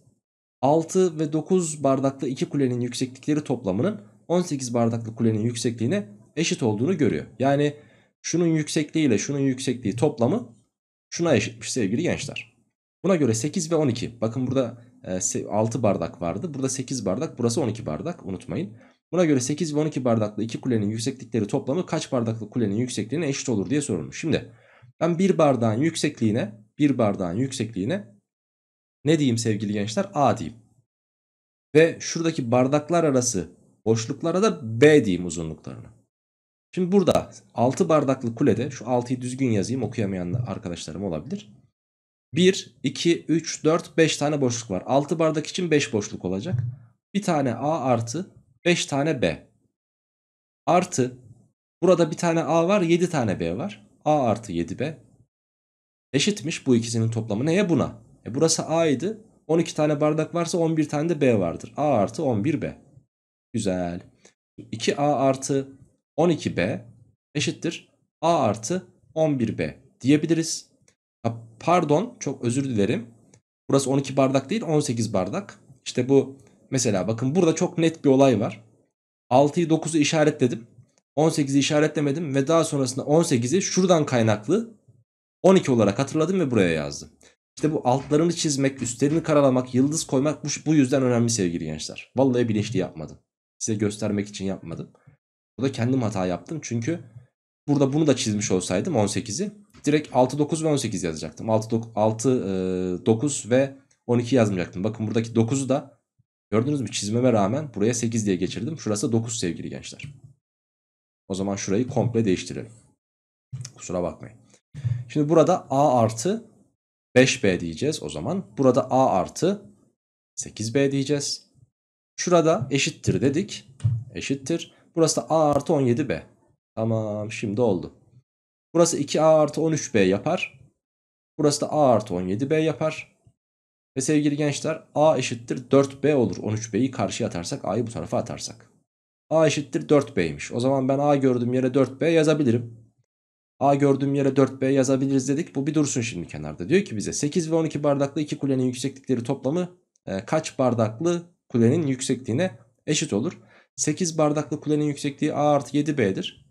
6 ve 9 bardaklı iki kulenin yükseklikleri toplamının 18 bardaklı kulenin yüksekliğine eşit olduğunu görüyor. Yani şunun yüksekliği ile şunun yüksekliği toplamı şuna eşitmiş sevgili gençler. Buna göre 8 ve 12 bakın burada 6 e, bardak vardı. Burada 8 bardak burası 12 bardak unutmayın. Buna göre 8 ve 12 bardaklı iki kulenin yükseklikleri toplamı kaç bardaklı kulenin yüksekliğine eşit olur diye sorulmuş. Şimdi ben bir bardağın yüksekliğine bir bardağın yüksekliğine ne diyeyim sevgili gençler? A diyeyim. Ve şuradaki bardaklar arası boşluklara da B diyeyim uzunluklarını. Şimdi burada 6 bardaklı kulede şu 6'yı düzgün yazayım okuyamayan arkadaşlarım olabilir. 1, 2, 3, 4, 5 tane boşluk var. 6 bardak için 5 boşluk olacak. Bir tane A artı 5 tane B. Artı burada bir tane A var 7 tane B var. A artı 7B eşitmiş bu ikisinin toplamı neye buna? E burası A idi. 12 tane bardak varsa 11 tane de B vardır. A artı 11B. Güzel. 2A artı 12B eşittir. A artı 11B diyebiliriz. Ha, pardon çok özür dilerim. Burası 12 bardak değil 18 bardak. İşte bu mesela bakın burada çok net bir olay var. 6'yı 9'u işaretledim. 18'i işaretlemedim ve daha sonrasında 18'i şuradan kaynaklı 12 olarak hatırladım ve buraya yazdım. İşte bu altlarını çizmek, üstlerini karalamak, yıldız koymak bu, bu yüzden önemli sevgili gençler. Vallahi bilinçli yapmadım. Size göstermek için yapmadım. Bu da kendim hata yaptım çünkü burada bunu da çizmiş olsaydım 18'i direkt 6, 9 ve 18 yazacaktım. 6, 6 9 ve 12 yazmayacaktım. Bakın buradaki 9'u da gördünüz mü çizmeme rağmen buraya 8 diye geçirdim. Şurası 9 sevgili gençler. O zaman şurayı komple değiştirelim. Kusura bakmayın. Şimdi burada A artı 5b diyeceğiz o zaman. Burada a artı 8b diyeceğiz. Şurada eşittir dedik. Eşittir. Burası da a artı 17b. Tamam şimdi oldu. Burası 2a artı 13b yapar. Burası da a artı 17b yapar. Ve sevgili gençler a eşittir 4b olur. 13b'yi karşıya atarsak a'yı bu tarafa atarsak. a eşittir 4b'ymiş. O zaman ben a gördüğüm yere 4b yazabilirim. A gördüğüm yere 4B yazabiliriz dedik. Bu bir dursun şimdi kenarda. Diyor ki bize 8 ve 12 bardaklı iki kulenin yükseklikleri toplamı e, kaç bardaklı kulenin yüksekliğine eşit olur? 8 bardaklı kulenin yüksekliği A artı 7B'dir.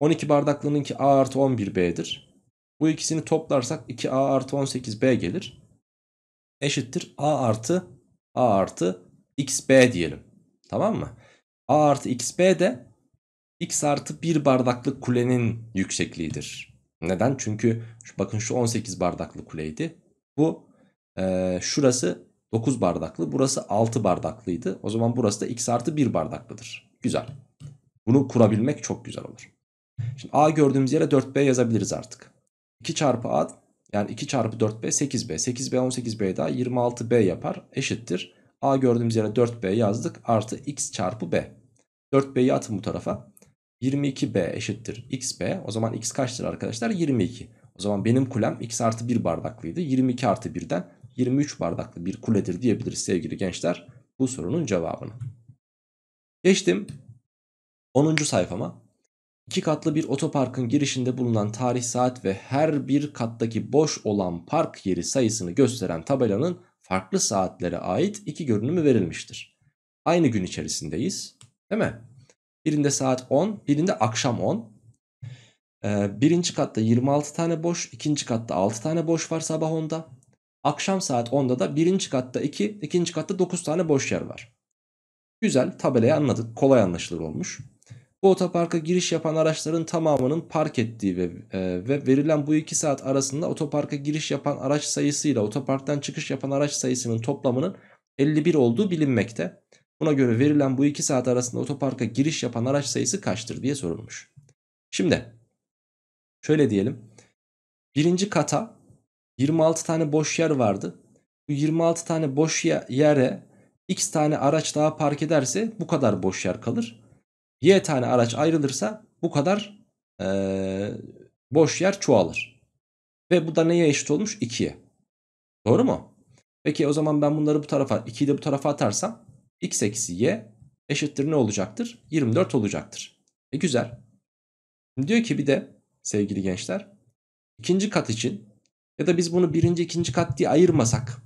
12 bardaklınınki A artı 11B'dir. Bu ikisini toplarsak 2A artı 18B gelir. Eşittir A artı A artı XB diyelim. Tamam mı? A artı XB de x artı 1 bardaklık kulenin yüksekliğidir. Neden? Çünkü bakın şu 18 bardaklı kuleydi. Bu e, şurası 9 bardaklı. Burası 6 bardaklıydı. O zaman burası da x artı 1 bardaklıdır. Güzel. Bunu kurabilmek çok güzel olur. Şimdi a gördüğümüz yere 4b yazabiliriz artık. 2 çarpı a yani 2 çarpı 4b 8b. 8b 18b daha 26b yapar. Eşittir. a gördüğümüz yere 4b yazdık. Artı x çarpı b. 4b'yi atın bu tarafa. 22b eşittir xb. O zaman x kaçtır arkadaşlar? 22. O zaman benim kulem x artı 1 bardaklıydı. 22 artı 1'den 23 bardaklı bir kuledir diyebiliriz sevgili gençler. Bu sorunun cevabını. Geçtim 10. sayfama. İki katlı bir otoparkın girişinde bulunan tarih saat ve her bir kattaki boş olan park yeri sayısını gösteren tabelanın farklı saatlere ait iki görünümü verilmiştir. Aynı gün içerisindeyiz değil mi? Birinde saat 10, birinde akşam 10. Ee, birinci katta 26 tane boş, ikinci katta 6 tane boş var sabah 10'da. Akşam saat 10'da da birinci katta 2, ikinci katta 9 tane boş yer var. Güzel tabelayı anladık. Kolay anlaşılır olmuş. Bu otoparka giriş yapan araçların tamamının park ettiği ve, e, ve verilen bu iki saat arasında otoparka giriş yapan araç sayısıyla otoparktan çıkış yapan araç sayısının toplamının 51 olduğu bilinmekte. Buna göre verilen bu 2 saat arasında otoparka giriş yapan araç sayısı kaçtır diye sorulmuş. Şimdi şöyle diyelim. Birinci kata 26 tane boş yer vardı. Bu 26 tane boş yere x tane araç daha park ederse bu kadar boş yer kalır. Y tane araç ayrılırsa bu kadar ee, boş yer çoğalır. Ve bu da neye eşit olmuş? 2'ye. Doğru mu? Peki o zaman ben bunları bu tarafa 2'yi de bu tarafa atarsam x eksi y eşittir ne olacaktır? 24 olacaktır. E güzel. Diyor ki bir de sevgili gençler ikinci kat için ya da biz bunu birinci ikinci kat diye ayırmasak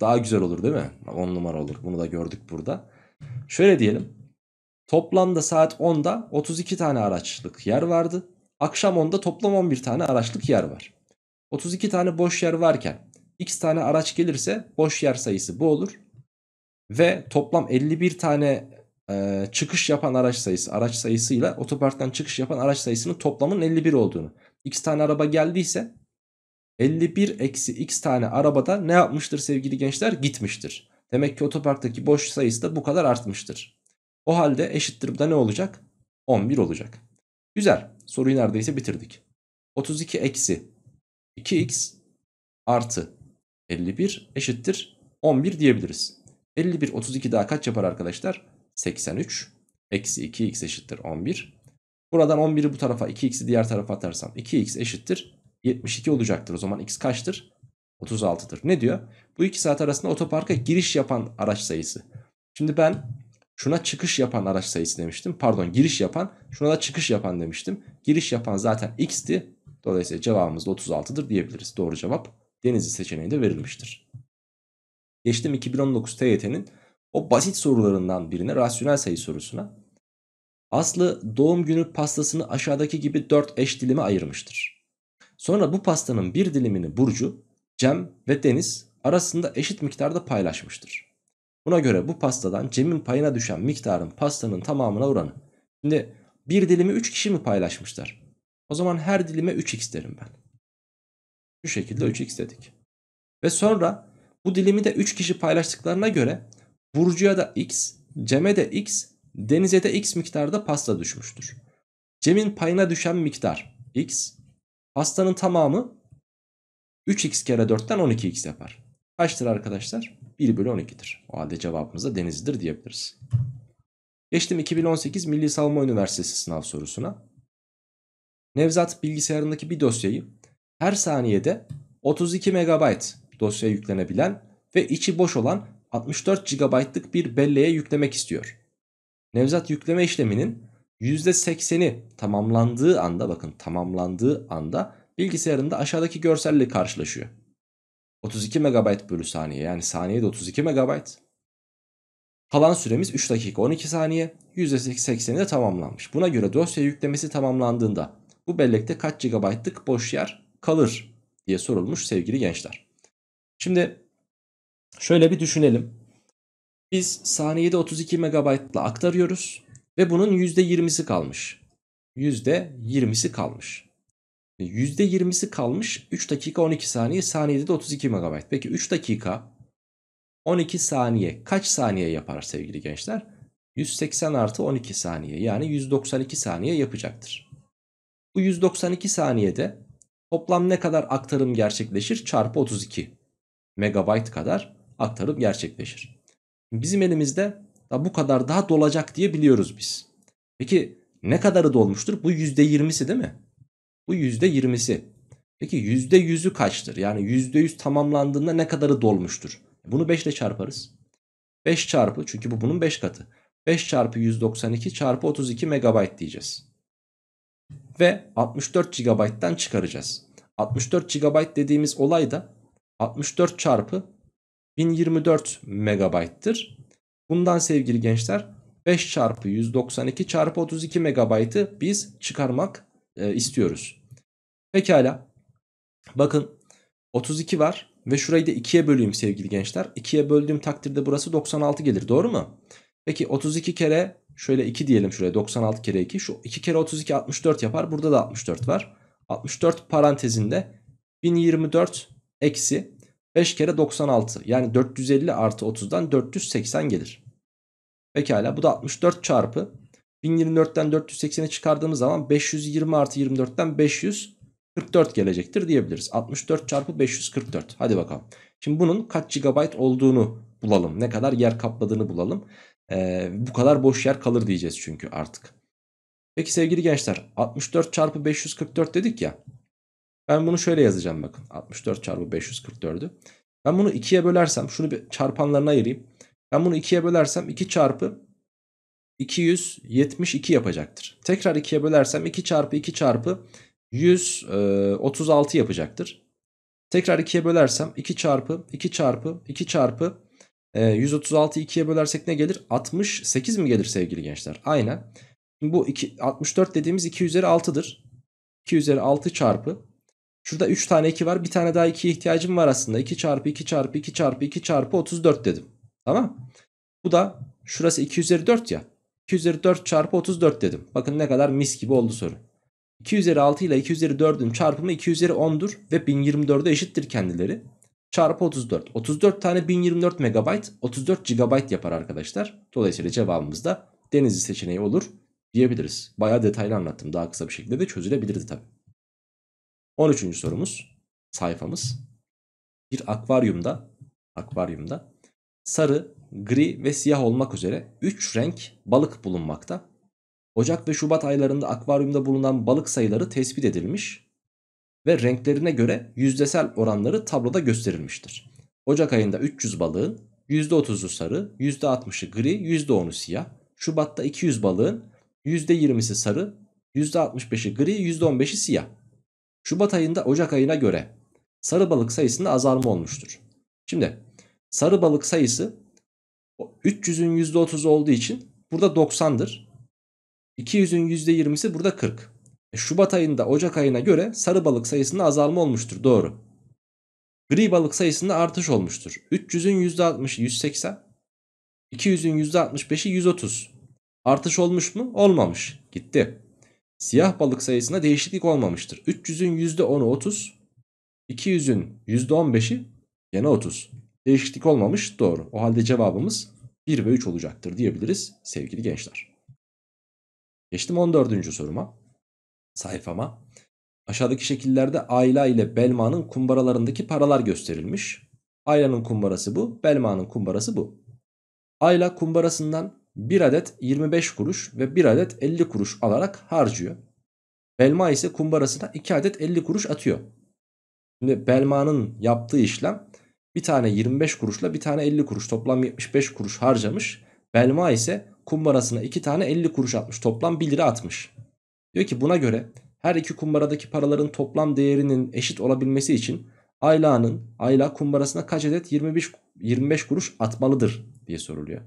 daha güzel olur değil mi? 10 numara olur. Bunu da gördük burada. Şöyle diyelim. Toplamda saat 10'da 32 tane araçlık yer vardı. Akşam 10'da toplam 11 tane araçlık yer var. 32 tane boş yer varken x tane araç gelirse boş yer sayısı bu olur. Ve toplam 51 tane e, çıkış yapan araç sayısı araç sayısıyla otoparktan çıkış yapan araç sayısının toplamının 51 olduğunu. X tane araba geldiyse 51 eksi x tane arabada ne yapmıştır sevgili gençler? Gitmiştir. Demek ki otoparktaki boş sayısı da bu kadar artmıştır. O halde eşittir da ne olacak? 11 olacak. Güzel. Soruyu neredeyse bitirdik. 32 eksi 2x artı 51 eşittir 11 diyebiliriz. 51 32 daha kaç yapar arkadaşlar? 83. Eksi 2x eşittir 11. Buradan 11'i bu tarafa 2x'i diğer tarafa atarsam 2x eşittir 72 olacaktır. O zaman x kaçtır? 36'dır. Ne diyor? Bu iki saat arasında otoparka giriş yapan araç sayısı. Şimdi ben şuna çıkış yapan araç sayısı demiştim. Pardon giriş yapan şuna da çıkış yapan demiştim. Giriş yapan zaten x'ti. Dolayısıyla cevabımız da 36'dır diyebiliriz. Doğru cevap Denizli seçeneğinde verilmiştir. Geçtim 2019 TYT'nin o basit sorularından birine rasyonel sayı sorusuna. Aslı doğum günü pastasını aşağıdaki gibi 4 eş dilime ayırmıştır. Sonra bu pastanın bir dilimini Burcu, Cem ve Deniz arasında eşit miktarda paylaşmıştır. Buna göre bu pastadan Cem'in payına düşen miktarın pastanın tamamına oranı. Şimdi bir dilimi 3 kişi mi paylaşmışlar? O zaman her dilime 3x derim ben. Şu şekilde 3x dedik. Ve sonra bu dilimi de 3 kişi paylaştıklarına göre Burcu'ya da x, Cem'e de x, Deniz'e de x miktarda pasta düşmüştür. Cem'in payına düşen miktar x, pastanın tamamı 3x kere 4'ten 12x yapar. Kaçtır arkadaşlar? 1 bölü 12'dir. O halde cevabımız da Deniz'dir diyebiliriz. Geçtim 2018 Milli Savunma Üniversitesi sınav sorusuna. Nevzat bilgisayarındaki bir dosyayı her saniyede 32 megabayt Dosyaya yüklenebilen ve içi boş olan 64 GB'lık bir belleğe yüklemek istiyor. Nevzat yükleme işleminin %80'i tamamlandığı anda bakın tamamlandığı anda bilgisayarında aşağıdaki görselle karşılaşıyor. 32 MB bölü saniye yani saniyede 32 MB. Kalan süremiz 3 dakika 12 saniye %80'i de tamamlanmış. Buna göre dosya yüklemesi tamamlandığında bu bellekte kaç GB'lık boş yer kalır diye sorulmuş sevgili gençler. Şimdi şöyle bir düşünelim. Biz saniyede 32 megabaytla aktarıyoruz ve bunun %20'si kalmış. %20'si kalmış. %20'si kalmış 3 dakika 12 saniye saniyede de 32 megabayt. Peki 3 dakika 12 saniye kaç saniye yapar sevgili gençler? 180 artı 12 saniye yani 192 saniye yapacaktır. Bu 192 saniyede toplam ne kadar aktarım gerçekleşir? Çarpı 32. Megabyte kadar aktarım gerçekleşir. Bizim elimizde da bu kadar daha dolacak diye biliyoruz biz. Peki ne kadarı dolmuştur? Bu %20'si değil mi? Bu %20'si. Peki %100'ü kaçtır? Yani %100 tamamlandığında ne kadarı dolmuştur? Bunu 5 ile çarparız. 5 çarpı çünkü bu bunun 5 katı. 5 çarpı 192 çarpı 32 megabayt diyeceğiz. Ve 64 GB'dan çıkaracağız. 64 GB dediğimiz olay da 64 çarpı 1024 megabayttır. Bundan sevgili gençler 5 çarpı 192 çarpı 32 megabaytı biz çıkarmak e, istiyoruz. Pekala bakın 32 var ve şurayı da 2'ye böleyim sevgili gençler. 2'ye böldüğüm takdirde burası 96 gelir doğru mu? Peki 32 kere şöyle 2 diyelim şuraya 96 kere 2 şu 2 kere 32 64 yapar burada da 64 var. 64 parantezinde 1024 eksi 5 kere 96 yani 450 artı 30'dan 480 gelir. Pekala bu da 64 çarpı 1024'ten 480'i çıkardığımız zaman 520 artı 24'ten 544 gelecektir diyebiliriz. 64 çarpı 544 hadi bakalım. Şimdi bunun kaç GB olduğunu bulalım. Ne kadar yer kapladığını bulalım. Ee, bu kadar boş yer kalır diyeceğiz çünkü artık. Peki sevgili gençler 64 çarpı 544 dedik ya. Ben bunu şöyle yazacağım bakın. 64 çarpı 544'ü. Ben bunu 2'ye bölersem şunu bir çarpanlarına ayırayım. Ben bunu 2'ye bölersem 2 çarpı 272 yapacaktır. Tekrar 2'ye bölersem 2 çarpı 2 çarpı 136 e, yapacaktır. Tekrar 2'ye bölersem 2 çarpı 2 çarpı 2 çarpı 136 e, 2'ye bölersek ne gelir? 68 mi gelir sevgili gençler? Aynen. Şimdi bu 2, 64 dediğimiz 2 üzeri 6'dır. 2 üzeri 6 çarpı Şurada 3 tane 2 var. Bir tane daha 2'ye ihtiyacım var aslında. 2 çarpı 2 çarpı 2 çarpı 2 çarpı 34 dedim. Tamam. Bu da şurası 2 üzeri 4 ya. 2 üzeri 4 çarpı 34 dedim. Bakın ne kadar mis gibi oldu soru. 2 üzeri 6 ile 2 üzeri 4'ün çarpımı 2 üzeri 10'dur ve 1024'e eşittir kendileri. Çarpı 34. 34 tane 1024 MB 34 GB yapar arkadaşlar. Dolayısıyla cevabımız da Denizli seçeneği olur diyebiliriz. Bayağı detaylı anlattım. Daha kısa bir şekilde de çözülebilirdi tabii. 13. sorumuz, sayfamız. Bir akvaryumda, akvaryumda sarı, gri ve siyah olmak üzere 3 renk balık bulunmakta. Ocak ve Şubat aylarında akvaryumda bulunan balık sayıları tespit edilmiş ve renklerine göre yüzdesel oranları tabloda gösterilmiştir. Ocak ayında 300 balığın %30'u sarı, %60'ı gri, %10'u siyah. Şubat'ta 200 balığın %20'si sarı, %65'i gri, %15'i siyah. Şubat ayında Ocak ayına göre sarı balık sayısında azalma olmuştur. Şimdi sarı balık sayısı 300'ün %30 olduğu için burada 90'dır. 200'ün %20'si burada 40. E, Şubat ayında Ocak ayına göre sarı balık sayısında azalma olmuştur. Doğru. Gri balık sayısında artış olmuştur. 300'ün %60'ı 180. 200'ün %65'i 130. Artış olmuş mu? Olmamış. Gitti. Siyah balık sayısında değişiklik olmamıştır. 300'ün %10'u 30. 200'ün %15'i gene 30. Değişiklik olmamış doğru. O halde cevabımız 1 ve 3 olacaktır diyebiliriz sevgili gençler. Geçtim 14. soruma. Sayfama. Aşağıdaki şekillerde Ayla ile Belma'nın kumbaralarındaki paralar gösterilmiş. Ayla'nın kumbarası bu, Belma'nın kumbarası bu. Ayla kumbarasından 1 adet 25 kuruş ve 1 adet 50 kuruş alarak harcıyor. Belma ise kumbarasına 2 adet 50 kuruş atıyor. Şimdi Belma'nın yaptığı işlem bir tane 25 kuruşla bir tane 50 kuruş toplam 75 kuruş harcamış. Belma ise kumbarasına 2 tane 50 kuruş atmış toplam 1 lira atmış. Diyor ki buna göre her iki kumbaradaki paraların toplam değerinin eşit olabilmesi için Ayla'nın Ayla kumbarasına kaç adet 25, 25 kuruş atmalıdır diye soruluyor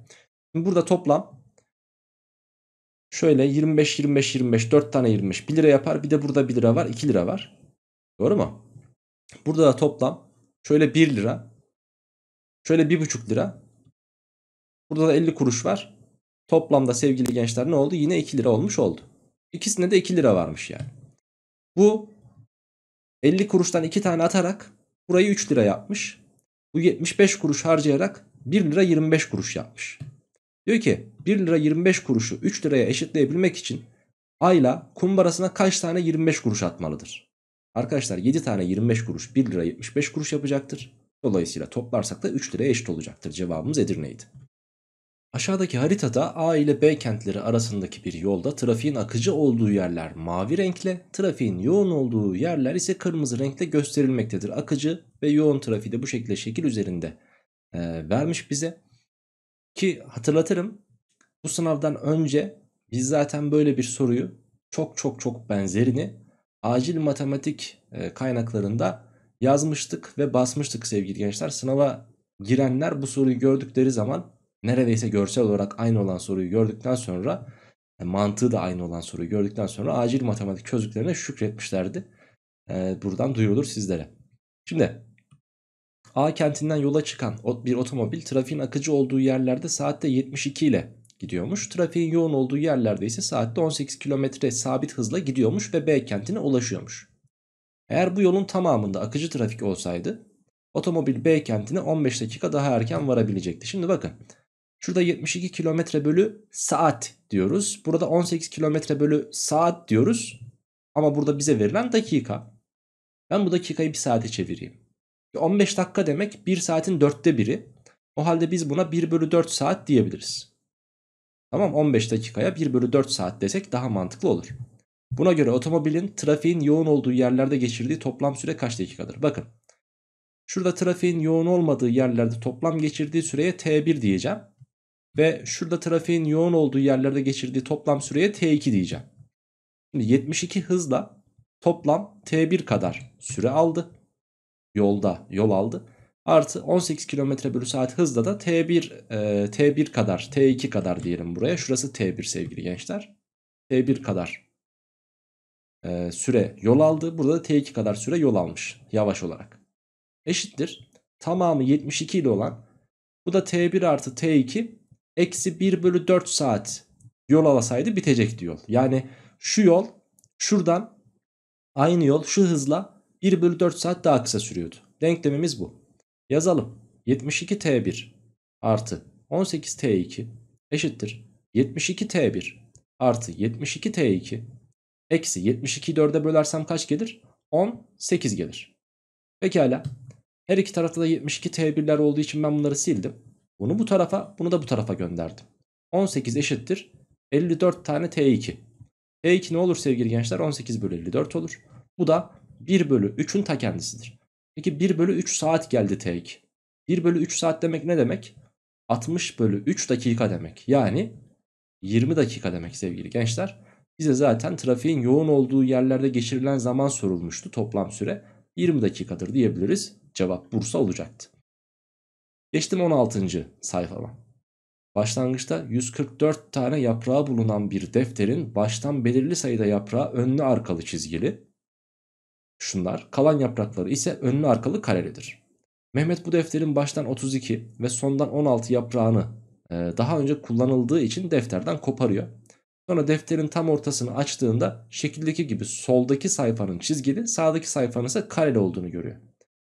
burada toplam şöyle 25 25 25 4 tane 25 1 lira yapar. Bir de burada 1 lira var 2 lira var. Doğru mu? Burada da toplam şöyle 1 lira şöyle 1,5 lira burada da 50 kuruş var. Toplamda sevgili gençler ne oldu? Yine 2 lira olmuş oldu. ikisinde de 2 lira varmış yani. Bu 50 kuruştan 2 tane atarak burayı 3 lira yapmış. Bu 75 kuruş harcayarak 1 lira 25 kuruş yapmış. Diyor ki 1 lira 25 kuruşu 3 liraya eşitleyebilmek için Ayla kumbarasına kaç tane 25 kuruş atmalıdır? Arkadaşlar 7 tane 25 kuruş 1 lira 75 kuruş yapacaktır. Dolayısıyla toplarsak da 3 liraya eşit olacaktır. Cevabımız Edirne'ydi. Aşağıdaki haritada A ile B kentleri arasındaki bir yolda trafiğin akıcı olduğu yerler mavi renkle, trafiğin yoğun olduğu yerler ise kırmızı renkle gösterilmektedir. Akıcı ve yoğun trafiği de bu şekilde şekil üzerinde e, vermiş bize. Ki hatırlatırım bu sınavdan önce biz zaten böyle bir soruyu çok çok çok benzerini acil matematik e, kaynaklarında yazmıştık ve basmıştık sevgili gençler. Sınava girenler bu soruyu gördükleri zaman neredeyse görsel olarak aynı olan soruyu gördükten sonra e, mantığı da aynı olan soruyu gördükten sonra acil matematik çözdüklerine şükretmişlerdi. E, buradan duyurulur sizlere. Şimdi A kentinden yola çıkan bir otomobil trafiğin akıcı olduğu yerlerde saatte 72 ile gidiyormuş. Trafiğin yoğun olduğu yerlerde ise saatte 18 kilometre sabit hızla gidiyormuş ve B kentine ulaşıyormuş. Eğer bu yolun tamamında akıcı trafik olsaydı otomobil B kentine 15 dakika daha erken varabilecekti. Şimdi bakın şurada 72 kilometre bölü saat diyoruz. Burada 18 kilometre bölü saat diyoruz. Ama burada bize verilen dakika. Ben bu dakikayı bir saate çevireyim. 15 dakika demek 1 saatin 4'te biri. O halde biz buna 1 bölü 4 saat diyebiliriz. Tamam 15 dakikaya 1 bölü 4 saat desek daha mantıklı olur. Buna göre otomobilin trafiğin yoğun olduğu yerlerde geçirdiği toplam süre kaç dakikadır? Bakın. Şurada trafiğin yoğun olmadığı yerlerde toplam geçirdiği süreye T1 diyeceğim. Ve şurada trafiğin yoğun olduğu yerlerde geçirdiği toplam süreye T2 diyeceğim. Şimdi 72 hızla toplam T1 kadar süre aldı yolda yol aldı. Artı 18 km bölü saat hızla da T1 e, T1 kadar T2 kadar diyelim buraya. Şurası T1 sevgili gençler. T1 kadar e, süre yol aldı. Burada da T2 kadar süre yol almış yavaş olarak. Eşittir. Tamamı 72 ile olan bu da T1 artı T2 eksi 1 bölü 4 saat yol alasaydı bitecekti yol. Yani şu yol şuradan aynı yol şu hızla 1 bölü 4 saat daha kısa sürüyordu. Denklemimiz bu. Yazalım. 72T1 artı 18T2 eşittir. 72T1 artı 72T2 eksi 72'yi 4'e bölersem kaç gelir? 18 gelir. Pekala. Her iki tarafta da 72T1'ler olduğu için ben bunları sildim. Bunu bu tarafa, bunu da bu tarafa gönderdim. 18 eşittir 54 tane T2. T2 ne olur sevgili gençler? 18 bölü 54 olur. Bu da 1 bölü 3'ün ta kendisidir. Peki 1 bölü 3 saat geldi tek. 1 bölü 3 saat demek ne demek? 60 bölü 3 dakika demek. Yani 20 dakika demek sevgili gençler. Bize zaten trafiğin yoğun olduğu yerlerde geçirilen zaman sorulmuştu. Toplam süre 20 dakikadır diyebiliriz. Cevap Bursa olacaktı. Geçtim 16. sayfama. Başlangıçta 144 tane yaprağı bulunan bir defterin baştan belirli sayıda yaprağı önlü arkalı çizgili, Şunlar kalan yaprakları ise önlü arkalı karelidir. Mehmet bu defterin baştan 32 ve sondan 16 yaprağını e, daha önce kullanıldığı için defterden koparıyor. Sonra defterin tam ortasını açtığında şekildeki gibi soldaki sayfanın çizgili sağdaki sayfanın ise kareli olduğunu görüyor.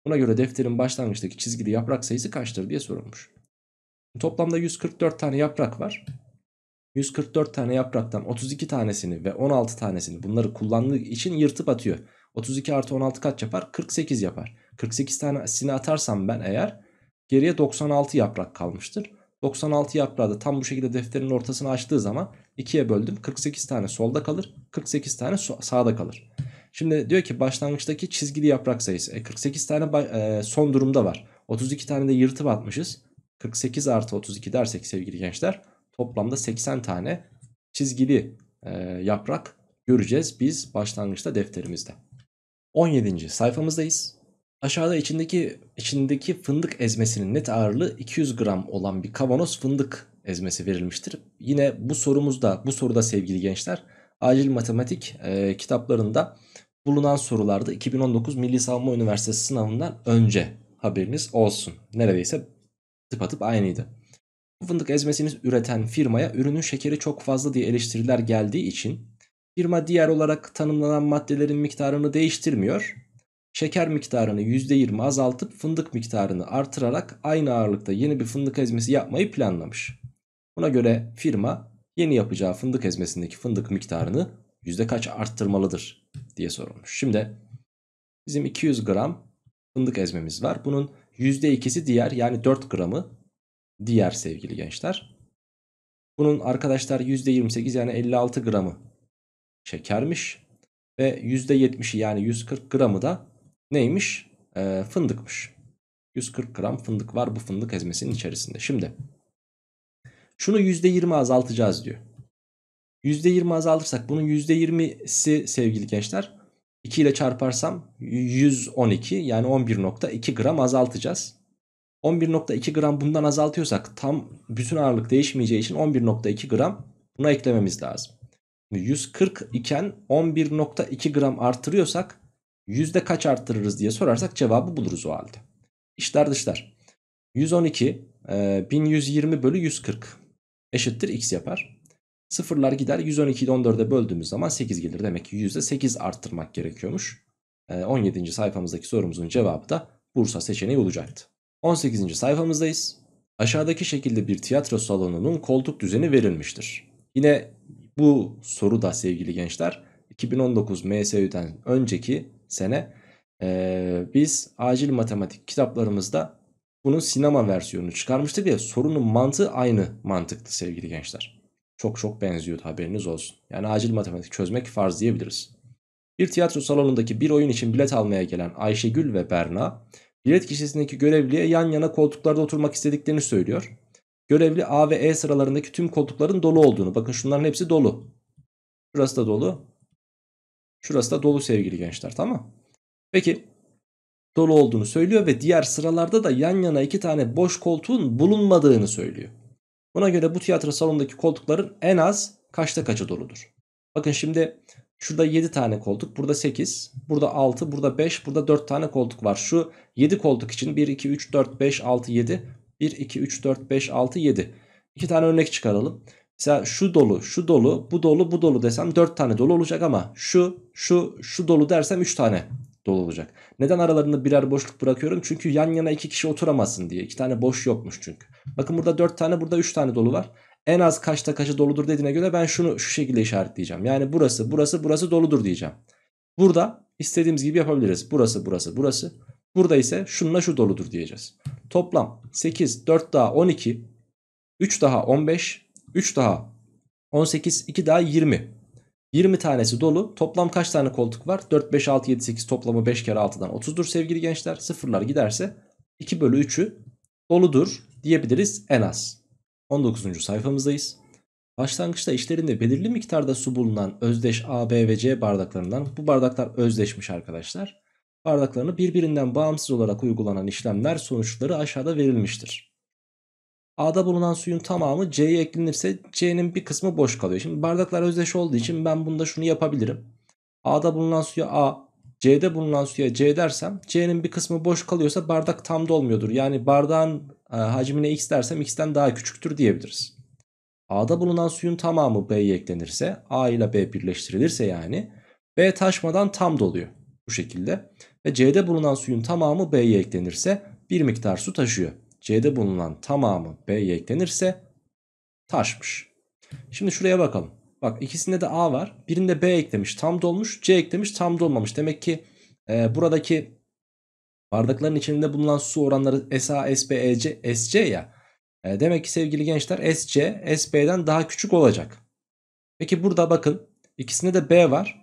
Buna göre defterin başlangıçtaki çizgili yaprak sayısı kaçtır diye sorulmuş. Toplamda 144 tane yaprak var. 144 tane yapraktan 32 tanesini ve 16 tanesini bunları kullandığı için yırtıp atıyor. 32 artı 16 kaç yapar? 48 yapar. 48 tanesini atarsam ben eğer geriye 96 yaprak kalmıştır. 96 yaprağı da tam bu şekilde defterin ortasını açtığı zaman 2'ye böldüm. 48 tane solda kalır. 48 tane sağda kalır. Şimdi diyor ki başlangıçtaki çizgili yaprak sayısı. E 48 tane e, son durumda var. 32 tane de yırtıp atmışız. 48 artı 32 dersek sevgili gençler toplamda 80 tane çizgili e, yaprak göreceğiz biz başlangıçta defterimizde. 17. sayfamızdayız. Aşağıda içindeki içindeki fındık ezmesinin net ağırlığı 200 gram olan bir kavanoz fındık ezmesi verilmiştir. Yine bu sorumuzda bu soruda sevgili gençler acil matematik e, kitaplarında bulunan sorularda 2019 Milli Savunma Üniversitesi sınavından önce haberiniz olsun. Neredeyse tıpatıp aynıydı. Bu fındık ezmesini üreten firmaya ürünün şekeri çok fazla diye eleştiriler geldiği için Firma diğer olarak tanımlanan maddelerin miktarını değiştirmiyor. Şeker miktarını %20 azaltıp fındık miktarını artırarak aynı ağırlıkta yeni bir fındık ezmesi yapmayı planlamış. Buna göre firma yeni yapacağı fındık ezmesindeki fındık miktarını yüzde kaç arttırmalıdır diye sorulmuş. Şimdi bizim 200 gram fındık ezmemiz var. Bunun %2'si diğer yani 4 gramı diğer sevgili gençler. Bunun arkadaşlar %28 yani 56 gramı şekermiş. Ve %70'i yani 140 gramı da neymiş? E, fındıkmış. 140 gram fındık var bu fındık ezmesinin içerisinde. Şimdi şunu %20 azaltacağız diyor. %20 azaltırsak bunun %20'si sevgili gençler 2 ile çarparsam 112 yani 11.2 gram azaltacağız. 11.2 gram bundan azaltıyorsak tam bütün ağırlık değişmeyeceği için 11.2 gram buna eklememiz lazım. 140 iken 11.2 gram artırıyorsak yüzde kaç artırırız diye sorarsak cevabı buluruz o halde. İşler dışlar. 112 1120 e, bölü 140 eşittir x yapar. Sıfırlar gider 112'yi 14'e böldüğümüz zaman 8 gelir. Demek ki yüzde %8 arttırmak gerekiyormuş. 17. E, sayfamızdaki sorumuzun cevabı da Bursa seçeneği olacaktı. 18. sayfamızdayız. Aşağıdaki şekilde bir tiyatro salonunun koltuk düzeni verilmiştir. Yine bu soru da sevgili gençler 2019 MSÜ'den önceki sene e, biz acil matematik kitaplarımızda bunun sinema versiyonunu çıkarmıştık ya sorunun mantığı aynı mantıktı sevgili gençler. Çok çok benziyordu haberiniz olsun. Yani acil matematik çözmek farz diyebiliriz. Bir tiyatro salonundaki bir oyun için bilet almaya gelen Ayşegül ve Berna bilet kişisindeki görevliye yan yana koltuklarda oturmak istediklerini söylüyor görevli A ve E sıralarındaki tüm koltukların dolu olduğunu. Bakın şunların hepsi dolu. Şurası da dolu. Şurası da dolu sevgili gençler tamam. Peki dolu olduğunu söylüyor ve diğer sıralarda da yan yana iki tane boş koltuğun bulunmadığını söylüyor. Buna göre bu tiyatro salonundaki koltukların en az kaçta kaçı doludur? Bakın şimdi şurada 7 tane koltuk, burada 8, burada 6, burada 5, burada 4 tane koltuk var. Şu 7 koltuk için 1, 2, 3, 4, 5, 6, 7 1, 2, 3, 4, 5, 6, 7. 2 tane örnek çıkaralım. Mesela şu dolu, şu dolu, bu dolu, bu dolu desem 4 tane dolu olacak ama şu, şu, şu dolu dersem 3 tane dolu olacak. Neden aralarında birer boşluk bırakıyorum? Çünkü yan yana 2 kişi oturamazsın diye. 2 tane boş yokmuş çünkü. Bakın burada 4 tane, burada 3 tane dolu var. En az kaçta kaçı doludur dediğine göre ben şunu şu şekilde işaretleyeceğim. Yani burası, burası, burası doludur diyeceğim. Burada istediğimiz gibi yapabiliriz. Burası, burası, burası. Burada ise şununla şu doludur diyeceğiz. Toplam 8, 4 daha 12, 3 daha 15, 3 daha 18, 2 daha 20. 20 tanesi dolu. Toplam kaç tane koltuk var? 4, 5, 6, 7, 8 toplamı 5 kere 6'dan 30'dur sevgili gençler. Sıfırlar giderse 2 bölü 3'ü doludur diyebiliriz en az. 19. sayfamızdayız. Başlangıçta işlerinde belirli miktarda su bulunan özdeş A, B ve C bardaklarından bu bardaklar özdeşmiş arkadaşlar bardaklarını birbirinden bağımsız olarak uygulanan işlemler sonuçları aşağıda verilmiştir. A'da bulunan suyun tamamı C'ye eklenirse C'nin bir kısmı boş kalıyor. Şimdi bardaklar özdeş olduğu için ben bunda şunu yapabilirim. A'da bulunan suya A, C'de bulunan suya C dersem C'nin bir kısmı boş kalıyorsa bardak tam dolmuyordur. Yani bardağın e, hacmine X dersem X'ten daha küçüktür diyebiliriz. A'da bulunan suyun tamamı B'ye eklenirse A ile B birleştirilirse yani B taşmadan tam doluyor. Bu şekilde. Ve C'de bulunan suyun tamamı B'ye eklenirse bir miktar su taşıyor. C'de bulunan tamamı B'ye eklenirse taşmış. Şimdi şuraya bakalım. Bak ikisinde de A var. Birinde B eklemiş tam dolmuş. C eklemiş tam dolmamış. Demek ki e, buradaki bardakların içinde bulunan su oranları SA, SB, EC, SC ya. E, demek ki sevgili gençler SC, SB'den daha küçük olacak. Peki burada bakın ikisinde de B var.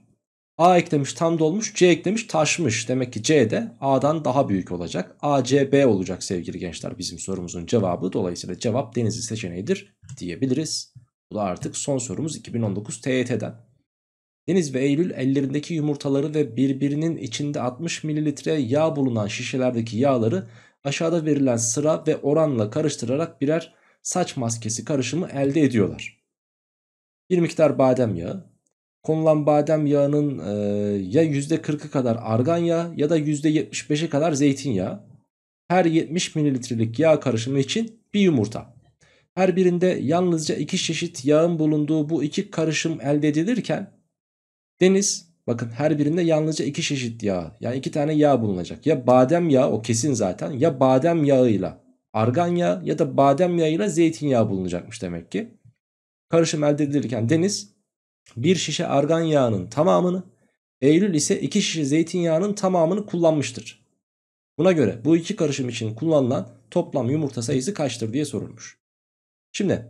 A eklemiş tam dolmuş, C eklemiş taşmış. Demek ki C de A'dan daha büyük olacak. A, C, B olacak sevgili gençler bizim sorumuzun cevabı. Dolayısıyla cevap denizli seçeneğidir diyebiliriz. Bu da artık son sorumuz 2019 TYT'den. Deniz ve Eylül ellerindeki yumurtaları ve birbirinin içinde 60 mililitre yağ bulunan şişelerdeki yağları aşağıda verilen sıra ve oranla karıştırarak birer saç maskesi karışımı elde ediyorlar. Bir miktar badem yağı, konulan badem yağının e, ya %40'ı kadar argan yağı ya da %75'e kadar zeytinyağı. Her 70 mililitrelik yağ karışımı için bir yumurta. Her birinde yalnızca iki çeşit yağın bulunduğu bu iki karışım elde edilirken deniz bakın her birinde yalnızca iki çeşit yağ yani iki tane yağ bulunacak. Ya badem yağı o kesin zaten ya badem yağıyla argan yağı ya da badem yağıyla zeytinyağı bulunacakmış demek ki. Karışım elde edilirken deniz bir şişe argan yağının tamamını, Eylül ise iki şişe zeytinyağının tamamını kullanmıştır. Buna göre bu iki karışım için kullanılan toplam yumurta sayısı kaçtır diye sorulmuş. Şimdi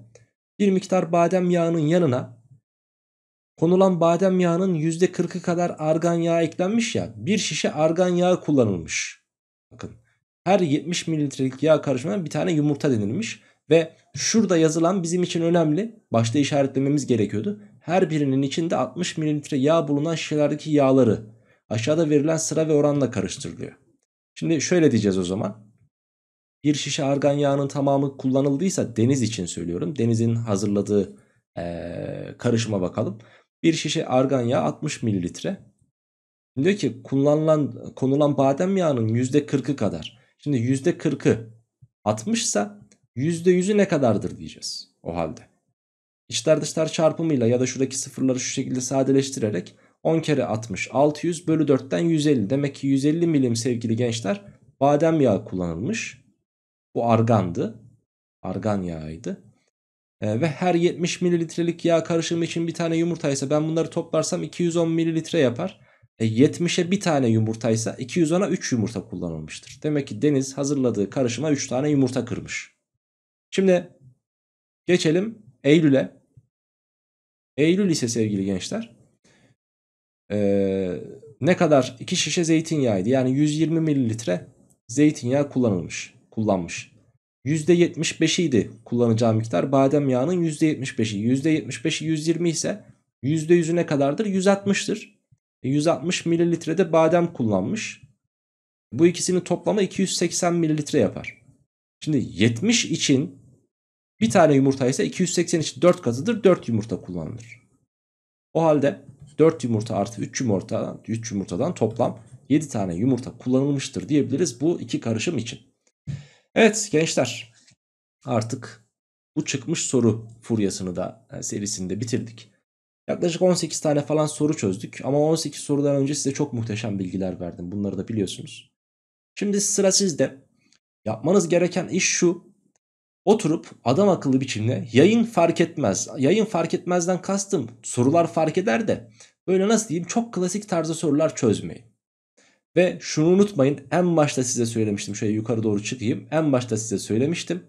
bir miktar badem yağının yanına konulan badem yağının %40'ı kadar argan yağı eklenmiş ya bir şişe argan yağı kullanılmış. Bakın her 70 mililitrelik yağ karışımına bir tane yumurta denilmiş ve şurada yazılan bizim için önemli başta işaretlememiz gerekiyordu her birinin içinde 60 mililitre yağ bulunan şişelerdeki yağları aşağıda verilen sıra ve oranla karıştırılıyor. Şimdi şöyle diyeceğiz o zaman. Bir şişe argan yağının tamamı kullanıldıysa deniz için söylüyorum. Denizin hazırladığı ee, karışıma bakalım. Bir şişe argan yağı 60 mililitre. Diyor ki kullanılan konulan badem yağının %40'ı kadar. Şimdi %40'ı 60 ise %100'ü ne kadardır diyeceğiz o halde. İçler dışlar çarpımıyla ya da şuradaki sıfırları şu şekilde sadeleştirerek 10 kere 60 600 bölü 4'ten 150. Demek ki 150 milim sevgili gençler badem yağı kullanılmış. Bu argandı. Argan yağıydı. E, ve her 70 mililitrelik yağ karışımı için bir tane yumurtaysa ben bunları toplarsam 210 mililitre yapar. E, 70'e bir tane yumurtaysa 210'a 3 yumurta kullanılmıştır. Demek ki Deniz hazırladığı karışıma 3 tane yumurta kırmış. Şimdi geçelim Eylül'e Eylül ise sevgili gençler ee, ne kadar 2 şişe zeytinyağıydı yani 120 mililitre zeytinyağı kullanılmış kullanmış %75'iydi kullanacağı miktar badem yağının %75'i %75'i 120 ise %100'ü ne kadardır 160'tır e, 160 mililitrede badem kullanmış bu ikisinin toplamı 280 mililitre yapar şimdi 70 için bir tane yumurta ise 280 için 4 katıdır 4 yumurta kullanılır. O halde 4 yumurta artı 3 yumurtadan, 3 yumurtadan toplam 7 tane yumurta kullanılmıştır diyebiliriz bu iki karışım için. Evet gençler artık bu çıkmış soru furyasını da e, serisinde bitirdik. Yaklaşık 18 tane falan soru çözdük ama 18 sorudan önce size çok muhteşem bilgiler verdim. Bunları da biliyorsunuz. Şimdi sıra sizde. Yapmanız gereken iş şu. Oturup adam akıllı biçimde yayın fark etmez. Yayın fark etmezden kastım sorular fark eder de böyle nasıl diyeyim çok klasik tarzda sorular çözmeyin. Ve şunu unutmayın en başta size söylemiştim şöyle yukarı doğru çıkayım en başta size söylemiştim.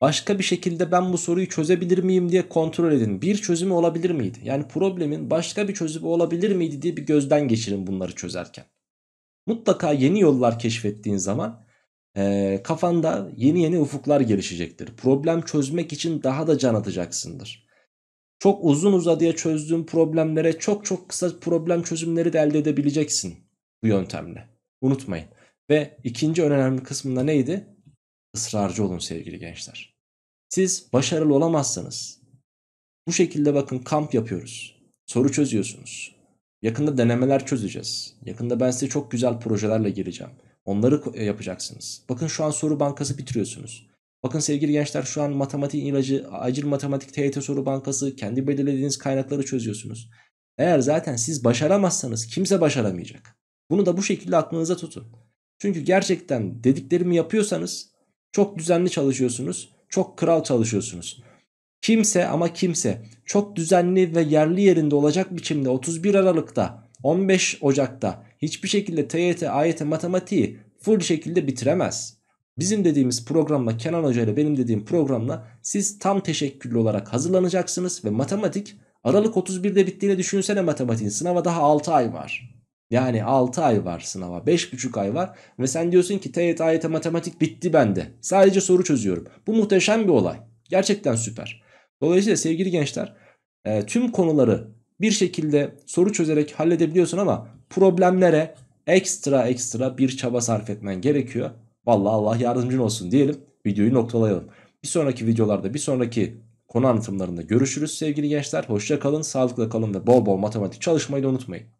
Başka bir şekilde ben bu soruyu çözebilir miyim diye kontrol edin. Bir çözümü olabilir miydi? Yani problemin başka bir çözümü olabilir miydi diye bir gözden geçirin bunları çözerken. Mutlaka yeni yollar keşfettiğin zaman e, kafanda yeni yeni ufuklar gelişecektir. Problem çözmek için daha da can atacaksındır. Çok uzun uzadıya çözdüğün problemlere çok çok kısa problem çözümleri de elde edebileceksin bu yöntemle. Unutmayın. Ve ikinci önemli kısmında neydi? Israrcı olun sevgili gençler. Siz başarılı olamazsanız bu şekilde bakın kamp yapıyoruz. Soru çözüyorsunuz. Yakında denemeler çözeceğiz. Yakında ben size çok güzel projelerle geleceğim. Onları e, yapacaksınız. Bakın şu an soru bankası bitiriyorsunuz. Bakın sevgili gençler şu an matematik ilacı, acil matematik TYT soru bankası, kendi belirlediğiniz kaynakları çözüyorsunuz. Eğer zaten siz başaramazsanız kimse başaramayacak. Bunu da bu şekilde aklınıza tutun. Çünkü gerçekten dediklerimi yapıyorsanız çok düzenli çalışıyorsunuz, çok kral çalışıyorsunuz. Kimse ama kimse çok düzenli ve yerli yerinde olacak biçimde 31 Aralık'ta, 15 Ocak'ta hiçbir şekilde TYT, AYT matematiği full şekilde bitiremez. Bizim dediğimiz programla Kenan Hoca ile benim dediğim programla siz tam teşekküllü olarak hazırlanacaksınız ve matematik Aralık 31'de bittiğini düşünsene matematiğin sınava daha 6 ay var. Yani 6 ay var sınava 5,5 ay var ve sen diyorsun ki TYT AYT matematik bitti bende. Sadece soru çözüyorum. Bu muhteşem bir olay. Gerçekten süper. Dolayısıyla sevgili gençler e, tüm konuları bir şekilde soru çözerek halledebiliyorsun ama problemlere ekstra ekstra bir çaba sarf etmen gerekiyor. Vallahi Allah yardımcın olsun diyelim. Videoyu noktalayalım. Bir sonraki videolarda bir sonraki konu anlatımlarında görüşürüz sevgili gençler. Hoşça kalın, sağlıkla kalın ve bol bol matematik çalışmayı da unutmayın.